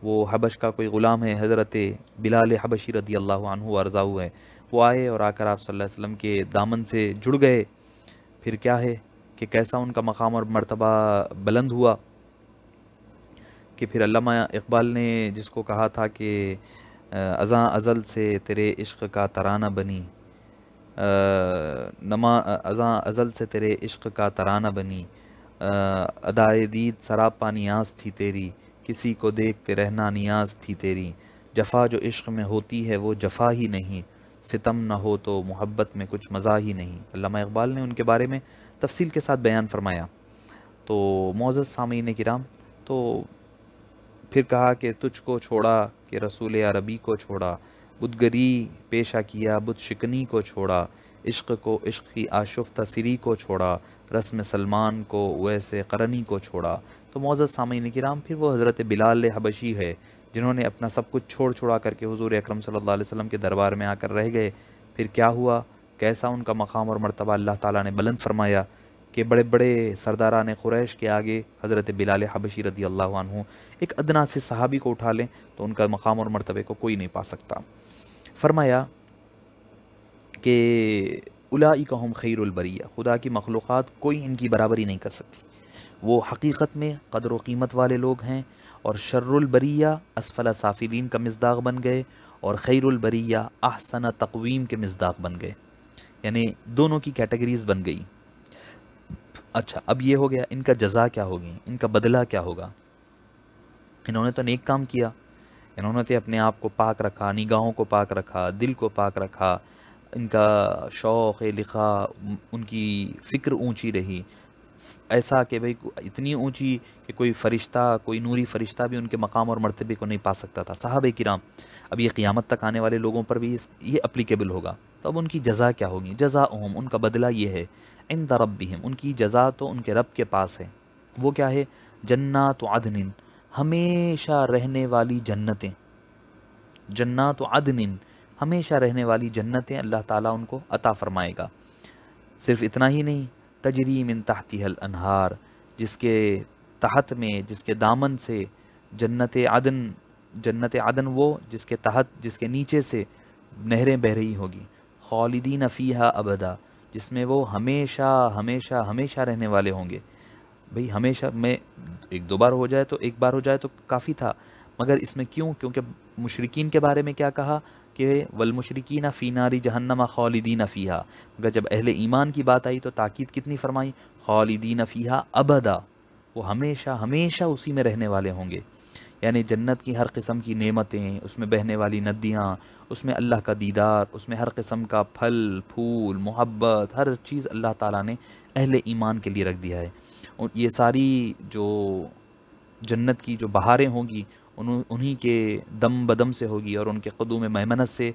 वो हबश का कोई ग़ुलाम है हज़रत बिलाल हबशी रदी अल्लाह अर्ज़ा है वो आए और आकर आप सल्लल्लाहु अलैहि वसल्लम के दामन से जुड़ गए फिर क्या है कि कैसा उनका मकाम और मरतबा बुलंद हुआ कि फिर अल्लामा इकबाल ने जिसको कहा था कि अज़ा अज़ल से तेरे इश्क का तराना बनी नमा अज़ा अज़ल से तेरे इश्क का तराना बनी अदाए दीद सरापा नियाज थी तेरी किसी को देखते रहना नियाज थी तेरी जफा जो इश्क में होती है वो जफा ही नहीं सितम न हो तो मोहब्बत में कुछ मज़ा ही नहीं अल्लामा इकबाल ने उनके बारे में तफसील के साथ बयान फरमाया तो मोज़ सामीन कराम तो फिर कहा कि तुझको छोड़ा कि रसूल अरबी को छोड़ा बुदगरी पेशा किया बुद शिकनी को छोड़ा इश्क को इश्क की आशुफ तसरी को छोड़ा रस्म सलमान को वैसे करनी को छोड़ा तो मौजद सामीन कराम फिर वो हज़रत बिलाल हबशी है जिन्होंने अपना सब कुछ छोड़ छोड़ा करके हुजूर अकरम सल्लल्लाहु अलैहि वसल्लम के दरबार में आकर रह गए फिर क्या हुआ कैसा उनका मकाम और मरतबा अल्लाह ताला ने बुलंद फरमाया के बड़े बड़े ने क्रैश के आगे हज़रत बिलाल हबशी रदी अल्लाह एक अदना से सहाबी को उठा लें तो उनका मकाम और मरतबे को कोई नहीं पा सकता फरमाया कि उलाई का हम खैरबरिया खुदा की मखलूक़ कोई इनकी बराबरी नहीं कर सकती वो हकीकत में कदर वीमत कीमत वाले लोग हैं और शर्रबरिया असफला साफिलीन का मजदाक बन गए और खैरबरिया अहसना तकवीम के मजदाक बन गए यानी दोनों की कैटेगरीज़ बन गई अच्छा अब ये हो गया इनका जजा क्या होगी इनका बदला क्या होगा इन्होंने तो नेक काम किया इन्होंने तो अपने आप को पाक रखा निगाहों को पाक रखा दिल को पाक रखा इनका शौक़ लिखा उनकी फ़िक्र ऊंची रही ऐसा कि भाई इतनी ऊंची कि कोई फ़रिश्ता कोई नूरी फ़रिश्ता भी उनके मकाम और मरतबे को नहीं पा सकता था साहब किराम अब ये क़ियामत तक आने वाले लोगों पर भी ये अप्लीकेबल होगा तो अब उनकी जजा क्या होगी जजा ओम उनका बदला ये है इंद रब्बिहिम उनकी जजा तो उनके रब के पास है वो क्या है तो आदनिन हमेशा रहने वाली जन्नतें तो आदनिन हमेशा रहने वाली जन्नतें अल्लाह ताला उनको अता फ़रमाएगा सिर्फ इतना ही नहीं तजरीम इन तहतीहल अनहार जिसके तहत में जिसके दामन से जन्नत आदन जन्नत आदन वो जिसके तहत जिसके नीचे से नहरें बह रही होगी खालिदीन फ़ीहा अबदा जिसमें वो हमेशा हमेशा हमेशा रहने वाले होंगे भाई हमेशा मैं एक दो बार हो जाए तो एक बार हो जाए तो काफ़ी था मगर इसमें क्यों क्योंकि मुशरकिन के बारे में क्या कहा कि वलमुशरकिन फ़ीनारी जहन्नमा खालिदीन फ़ीहा मगर जब अहल ईमान की बात आई तो ताक़द कितनी फरमाई खालिदीन फ़ीहा अबदा वो हमेशा हमेशा उसी में रहने वाले होंगे यानी जन्नत की हर किस्म की नेमतें उसमें बहने वाली नदियाँ उसमें अल्लाह का दीदार उसमें हर किस्म का फल फूल मोहब्बत हर चीज़ अल्लाह ताला ने अहले ईमान के लिए रख दिया है और ये सारी जो जन्नत की जो बहारें होंगी उन उन्हीं के दम बदम से होगी और उनके में मेहनत से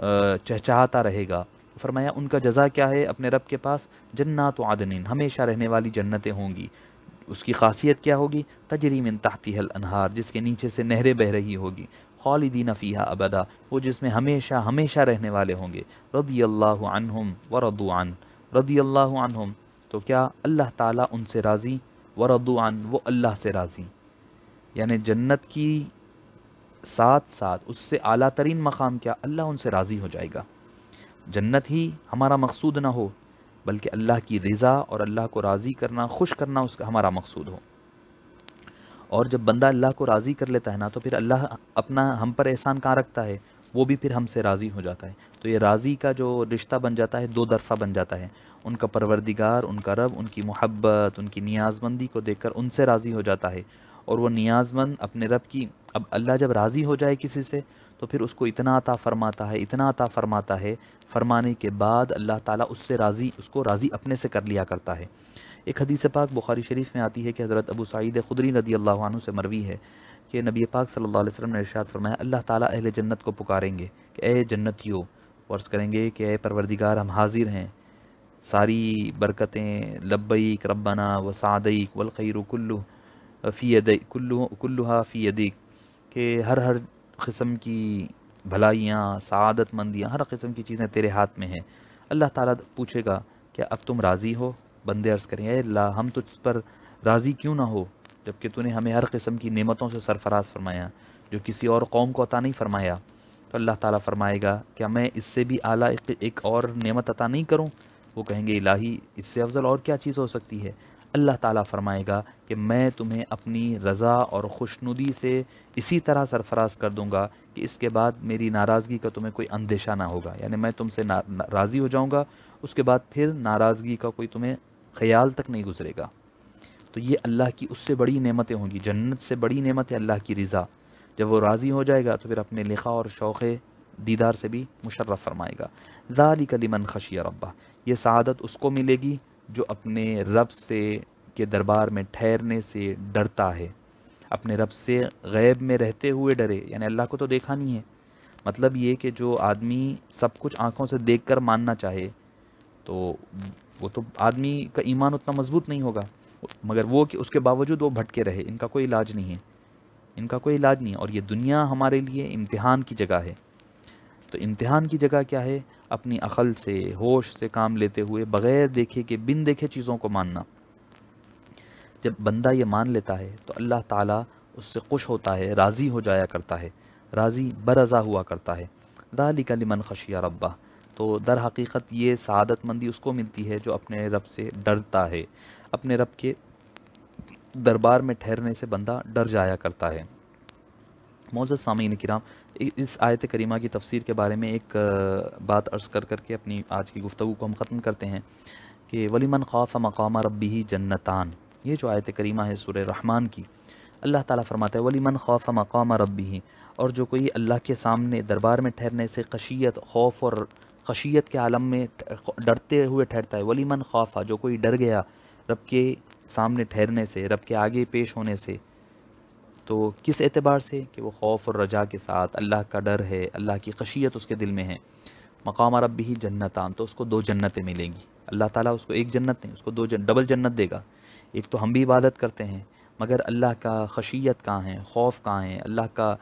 चहचहाता रहेगा फरमाया उनका जजा क्या है अपने रब के पास व आदनिन हमेशा रहने वाली जन्नतें होंगी उसकी खासियत क्या होगी तजरीम तहतिहल अनहार जिसके नीचे से नहरें बह रही होगी खालिदी नफ़ीहा अबदा वो जिसमें हमेशा हमेशा रहने वाले होंगे रदी अल्लाह अनहम व रदुआन रदी अल्लाह अनहम तो क्या अल्लाह ताला उनसे राज़ी व रदुआन वो अल्लाह से राज़ी यानि जन्नत की साथ साथ उससे अली तरीन मकाम क्या अल्लाह उनसे राज़ी हो जाएगा जन्नत ही हमारा मकसूद ना हो बल्कि अल्लाह की रज़ा और अल्लाह को राज़ी करना खुश करना उसका हमारा मकसूद हो और जब बंदा अल्लाह को राज़ी कर लेता है ना तो फिर अल्लाह अपना हम पर एहसान कहाँ रखता है वो भी फिर हमसे राज़ी हो जाता है तो ये राज़ी का जो रिश्ता बन जाता है दो दरफा बन जाता है उनका परवरदिगार उनका रब उनकी मोहब्बत उनकी नियाजमंदी को कर उनसे राज़ी हो जाता है और वह नियाजमंद अपने रब की अब अल्लाह जब राज़ी हो जाए किसी से तो फिर उसको इतना अता फ़रमाता है इतना अता फ़रमाता है फ़रमाने के बाद अल्लाह ताला उससे राज़ी उसको राज़ी अपने से कर लिया करता है एक हदीस पाक बुखारी शरीफ में आती है कि हज़रत अबू सईद खुदरी नदी अल्लाह से मरवी है कि नबी पाक सल्लल्लाहु अलैहि वसल्लम ने इरशाद फरमाया अल्लाह ताला अहल जन्नत को पुकारेंगे कि ए यो वर्ष करेंगे कि ए परवरदिगार हम हाजिर हैं सारी बरकतें लब्बई रबना व सादईक वलखैर कुल्लु फ़ी कुल्लु कुल्लुहा फ़ी के हर हर किस्म की भलाइयाँ सदतमंदियाँ मंदियाँ हर किस्म की चीज़ें तेरे हाथ में हैं अल्लाह ताला पूछेगा क्या अब तुम राज़ी हो बंदे अर्ज़ करें अल्लाह हम तुझ पर राज़ी क्यों ना हो जबकि तूने हमें हर किस्म की नेमतों से सरफराज फरमाया जो किसी और कौम को अता नहीं फरमाया तो अल्लाह ताला फरमाएगा क्या मैं इससे भी आला एक, एक और नेमत अता नहीं करूँ वो कहेंगे इलाही इससे अफजल और क्या चीज़ हो सकती है अल्लाह ताला फरमाएगा कि मैं तुम्हें अपनी रज़ा और खुशनुदी से इसी तरह सरफराज कर दूंगा कि इसके बाद मेरी नाराज़गी का तुम्हें कोई अंदेशा ना होगा यानी मैं तुमसे राज़ी हो जाऊंगा उसके बाद फिर नाराज़गी का कोई तुम्हें ख्याल तक नहीं गुजरेगा तो ये अल्लाह की उससे बड़ी नमतें होंगी जन्नत से बड़ी नमत है अल्लाह की रज़ा जब वो राज़ी हो जाएगा तो फिर अपने लिखा और शौक़ दीदार से भी मुशर्रफ़ फरमाएगा ज़ाली कलीमन खशिया रब्बा ये सदत उसको मिलेगी जो अपने रब से के दरबार में ठहरने से डरता है अपने रब से गैब में रहते हुए डरे यानी अल्लाह को तो देखा नहीं है मतलब ये कि जो आदमी सब कुछ आँखों से देख कर मानना चाहे तो वो तो आदमी का ईमान उतना मजबूत नहीं होगा मगर वो कि उसके बावजूद वो भटके रहे इनका कोई इलाज नहीं है इनका कोई इलाज नहीं है और ये दुनिया हमारे लिए इम्तिहान की जगह है तो इम्तिहान की जगह क्या है अपनी अकल से होश से काम लेते हुए बग़ैर देखे के बिन देखे चीज़ों को मानना जब बंदा ये मान लेता है तो अल्लाह ताला उससे खुश होता है राज़ी हो जाया करता है राज़ी बरज़ा हुआ करता है दाली का लिमन खशिया रब्बा तो दर हकीकत ये सदतमंदी उसको मिलती है जो अपने रब से डरता है अपने रब के दरबार में ठहरने से बंदा डर जाया करता है मोज़ सामीन कराम इस आयत करीमा की तफसीर के बारे में एक बात अर्ज़ कर करके अपनी आज की गुफ्तु को हम ख़त्म करते हैं कि वलीमन खौफ मकाम रबी ही जन्नतान ये जो आयत करीमा है सुर रहमान की अल्लाह ताला फरमाता है वलीमन खौफ मकाम रबी ही और जो कोई अल्लाह के सामने दरबार में ठहरने से खशियत खौफ और खशियत के आलम में डरते हुए ठहरता है वलीमन खौफा जो कोई डर गया रब के सामने ठहरने से रब के आगे पेश होने से तो किस एतबार से कि वो खौफ और रजा के साथ अल्लाह का डर है अल्लाह की खशियत उसके दिल में है मकाम रब ही आन तो उसको दो जन्नतें मिलेंगी अल्लाह ताला उसको एक जन्नत नहीं उसको दो जन, डबल जन्नत देगा एक तो हम भी इबादत करते हैं मगर अल्लाह का खशियत कहाँ है खौफ कहाँ है अल्लाह का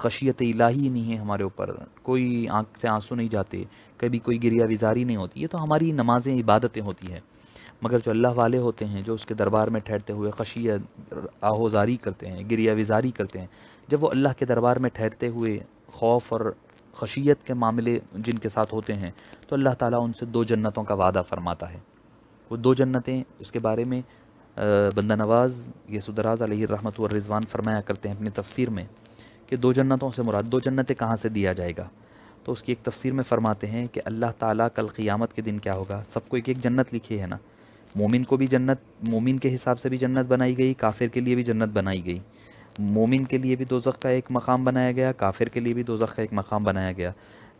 खशियत इलाही नहीं है हमारे ऊपर कोई आँख से आंसू नहीं जाते कभी कोई गिरिया विजारी नहीं होती ये तो हमारी नमाज़ें इबादतें होती हैं मगर जो अल्लाह वाले होते हैं जो उसके दरबार में ठहरते हुए खशिया आहोजारी करते हैं गिरिया विजारी करते हैं जब वो अल्लाह के दरबार में ठहरते हुए खौफ और खशियत के मामले जिनके साथ होते हैं तो अल्लाह ताला उनसे दो जन्नतों का वादा फरमाता है वो दो जन्नतें उसके बारे में बंदा नवाज़ ये यसुदराज रहमत रिजवान फरमाया करते हैं अपनी तफसीर में कि दो जन्नतों से मुराद दो जन्नतें कहाँ से दिया जाएगा तो उसकी एक तफसीर में फरमाते हैं कि अल्लाह ताला कल क़ियामत के दिन क्या होगा सबको एक एक जन्नत लिखी है ना मोमिन को भी जन्नत मोमिन के हिसाब से भी जन्नत बनाई गई काफिर के लिए भी जन्नत बनाई गई मोमिन के लिए भी दोजख का एक मकाम बनाया गया काफिर के लिए भी दोजख का एक मकाम बनाया गया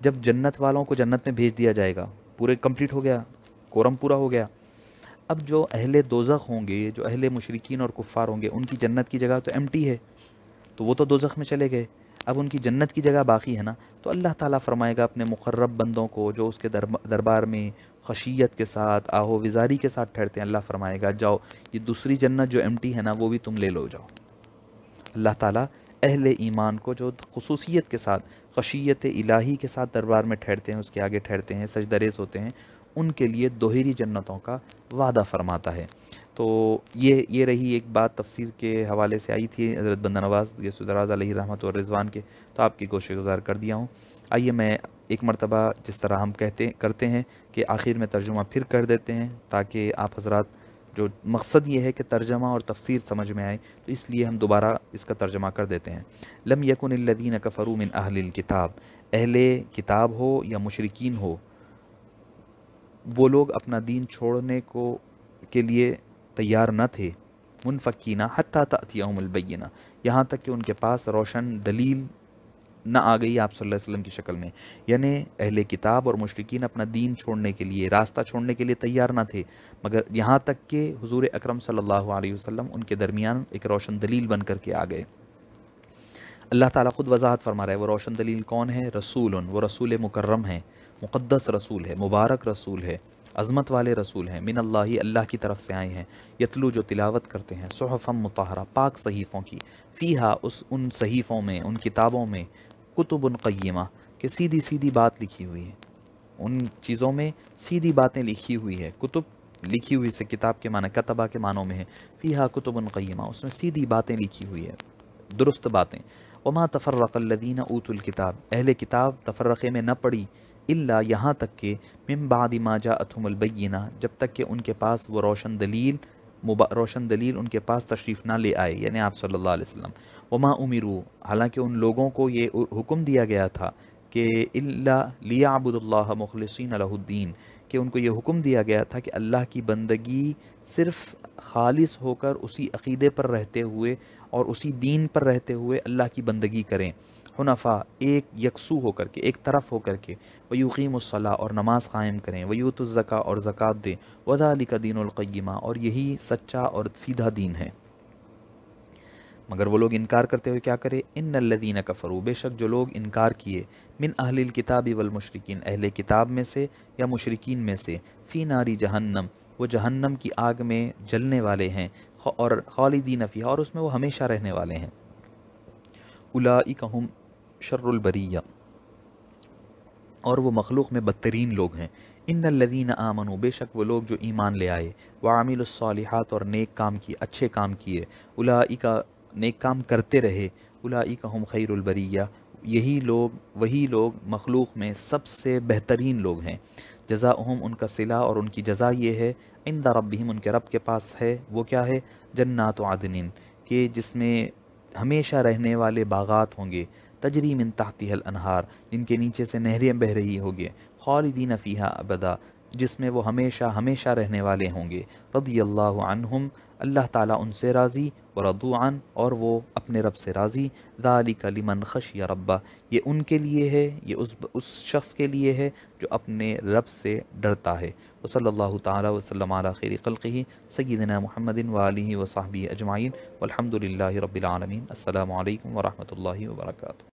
जब जन्नत वालों को जन्नत में भेज दिया जाएगा पूरे कंप्लीट हो गया कोरम पूरा हो गया अब जो अहले दोजख होंगे जो अहले मशरकिन और कुफ़ार होंगे उनकी जन्नत की जगह तो एम्टी है तो वो तो दोजख में चले गए अब उनकी जन्नत की जगह बाकी है ना तो अल्लाह ताला फरमाएगा अपने मुकर्रब बंदों को जो उसके दरबार में खशियत के साथ आहो विजारी के साथ ठहरते हैं अल्लाह फरमाएगा जाओ ये दूसरी जन्नत जो एम्प्टी है ना वो भी तुम ले लो जाओ अल्लाह ताला अहल ईमान को जो खसूसियत के साथ खशियत इलाही के साथ दरबार में ठहरते हैं उसके आगे ठहरते हैं सजदरेज होते हैं उनके लिए दोहरी जन्नतों का वादा फरमाता है तो ये ये रही एक बात तफसीर के हवाले से आई थी हज़रत बंदा नवाज़ यसुदराज रहमत और रिजवान के तो आपकी कोशिश गुजार कर दिया हूँ आइए मैं एक मरतबा जिस तरह हम कहते करते हैं कि आखिर में तर्जुमा फिर कर देते हैं ताकि आप हजरात जो मकसद ये है कि तर्जमा और तफसीर समझ में आए तो इसलिए हम दोबारा इसका तर्जमा कर देते हैं लम यकुन लदीन कफ़रूमिन अहल किताब अहले किताब हो या मशरकिन हो वो लोग अपना दीन छोड़ने को के लिए तैयार न थे मुनफ़ीना हती ततियामलबैना यहाँ तक कि उनके पास रोशन दलील न आ गई आप सल्लल्लाहु अलैहि वसल्लम की शक्ल में यानी अहले किताब और मुशरकिन अपना दीन छोड़ने के लिए रास्ता छोड़ने के लिए तैयार ना थे मगर यहाँ तक कि हुजूर अकरम सल्लल्लाहु अलैहि वसल्लम उनके दरमियान एक रोशन दलील बन कर के आ गए अल्लाह ताला खुद वजाहत फरमा रहा है वो रोशन दलील कौन है रसूल वो रसूल मुकर्रम हैं मुक़दस रसूल है मुबारक रसूल है अज़मत वाले रसूल हैं मिन अल्लाह अल्लाह की तरफ से आए हैं यतलू जो तिलावत करते हैं सहफ़म मतहरा पाक सहीफ़ों की फ़ीहा उस उन सहीफ़ों में उन किताबों में कुतुबन के सीधी सीधी बात लिखी हुई है उन चीज़ों में सीधी बातें लिखी हुई है कुतुब लिखी हुई से किताब के माने कतबा के मानों में है फ़ीहा कुतुबन क़यमा उसमें सीधी बातें लिखी हुई है दुरुस्त बातें वमा तफर्रक़ल्लिन ऊतुल किताब अहल किताब तफर्रक़े में न पड़ी इल्ला यहाँ तक के मिमबादी माजा अथुमलबैना जब तक कि उनके पास वो रोशन दलील रोशन दलील उनके पास तशरीफ़ ना ले आए यानी आप सल्लल्लाहु अलैहि वसल्लम वमा उमिरू हालांकि उन लोगों को ये हुक्म दिया गया था कि इल्ला अबुदुल्लाह मुखलसिन अलहुद्दीन कि उनको ये हुक्म दिया गया था कि अल्लाह की बंदगी सिर्फ़ खालिस होकर उसी अकीदे पर रहते हुए और उसी दीन पर रहते हुए अल्लाह की बंदगी करें हनफ़ा एक यकसू होकर के एक तरफ होकर के वयूकीमसला और नमाज कायम करें वयूतज़क़ा और ज़क़़त दें वजाली का दीन और यही सच्चा और सीधा दीन है मगर वो लोग इनकार करते हुए क्या करें इन का फ़रू बेशक जो लोग इनकार किए मिन अहल किताबी वलमशरकिन अहल किताब में से या मशरकिन में से फ़ी नारी जहन्नम वो जहन्नम की आग में जलने वाले हैं और खालिदीन फ़िया और उसमें वो हमेशा रहने वाले हैं उलाइकहम शर्रबरिया और वो मखलूक में बदतरीन लोग हैं इन लदीन आमन बेशक वो लोग जो ईमान ले आए व और नेक काम किए अच्छे काम किए उलाई का नेक काम करते रहे उलाई का हम खैरबरिया यही लोग वही लोग मखलूक में सबसे बेहतरीन लोग हैं जजा अहम उनका सिला और उनकी जजा ये है इंदा रबीम उनके रब के पास है वो क्या है जन्नात आदनिन के जिसमें हमेशा रहने वाले बागात होंगे तजरी मिन हल अनहार जिनके नीचे से नहरें बह रही होगी खालिदीन फ़ीहा अबदा जिसमें वो हमेशा हमेशा रहने वाले होंगे रदी अल्लाह अल्लाह ताला उनसे राज़ी व रदुआन और वो अपने रब से राज़ी दालिक लिमन खश या रब्बा ये उनके लिए है ये उस उस शख्स के लिए है जो अपने रब से डरता है वसल्ला तसलम खीर खल़ी सैदना महमदिन वाली वसाबी अजमाइन अलहमदिल्ला रबालमीन अल्लाम वरहमल वर्का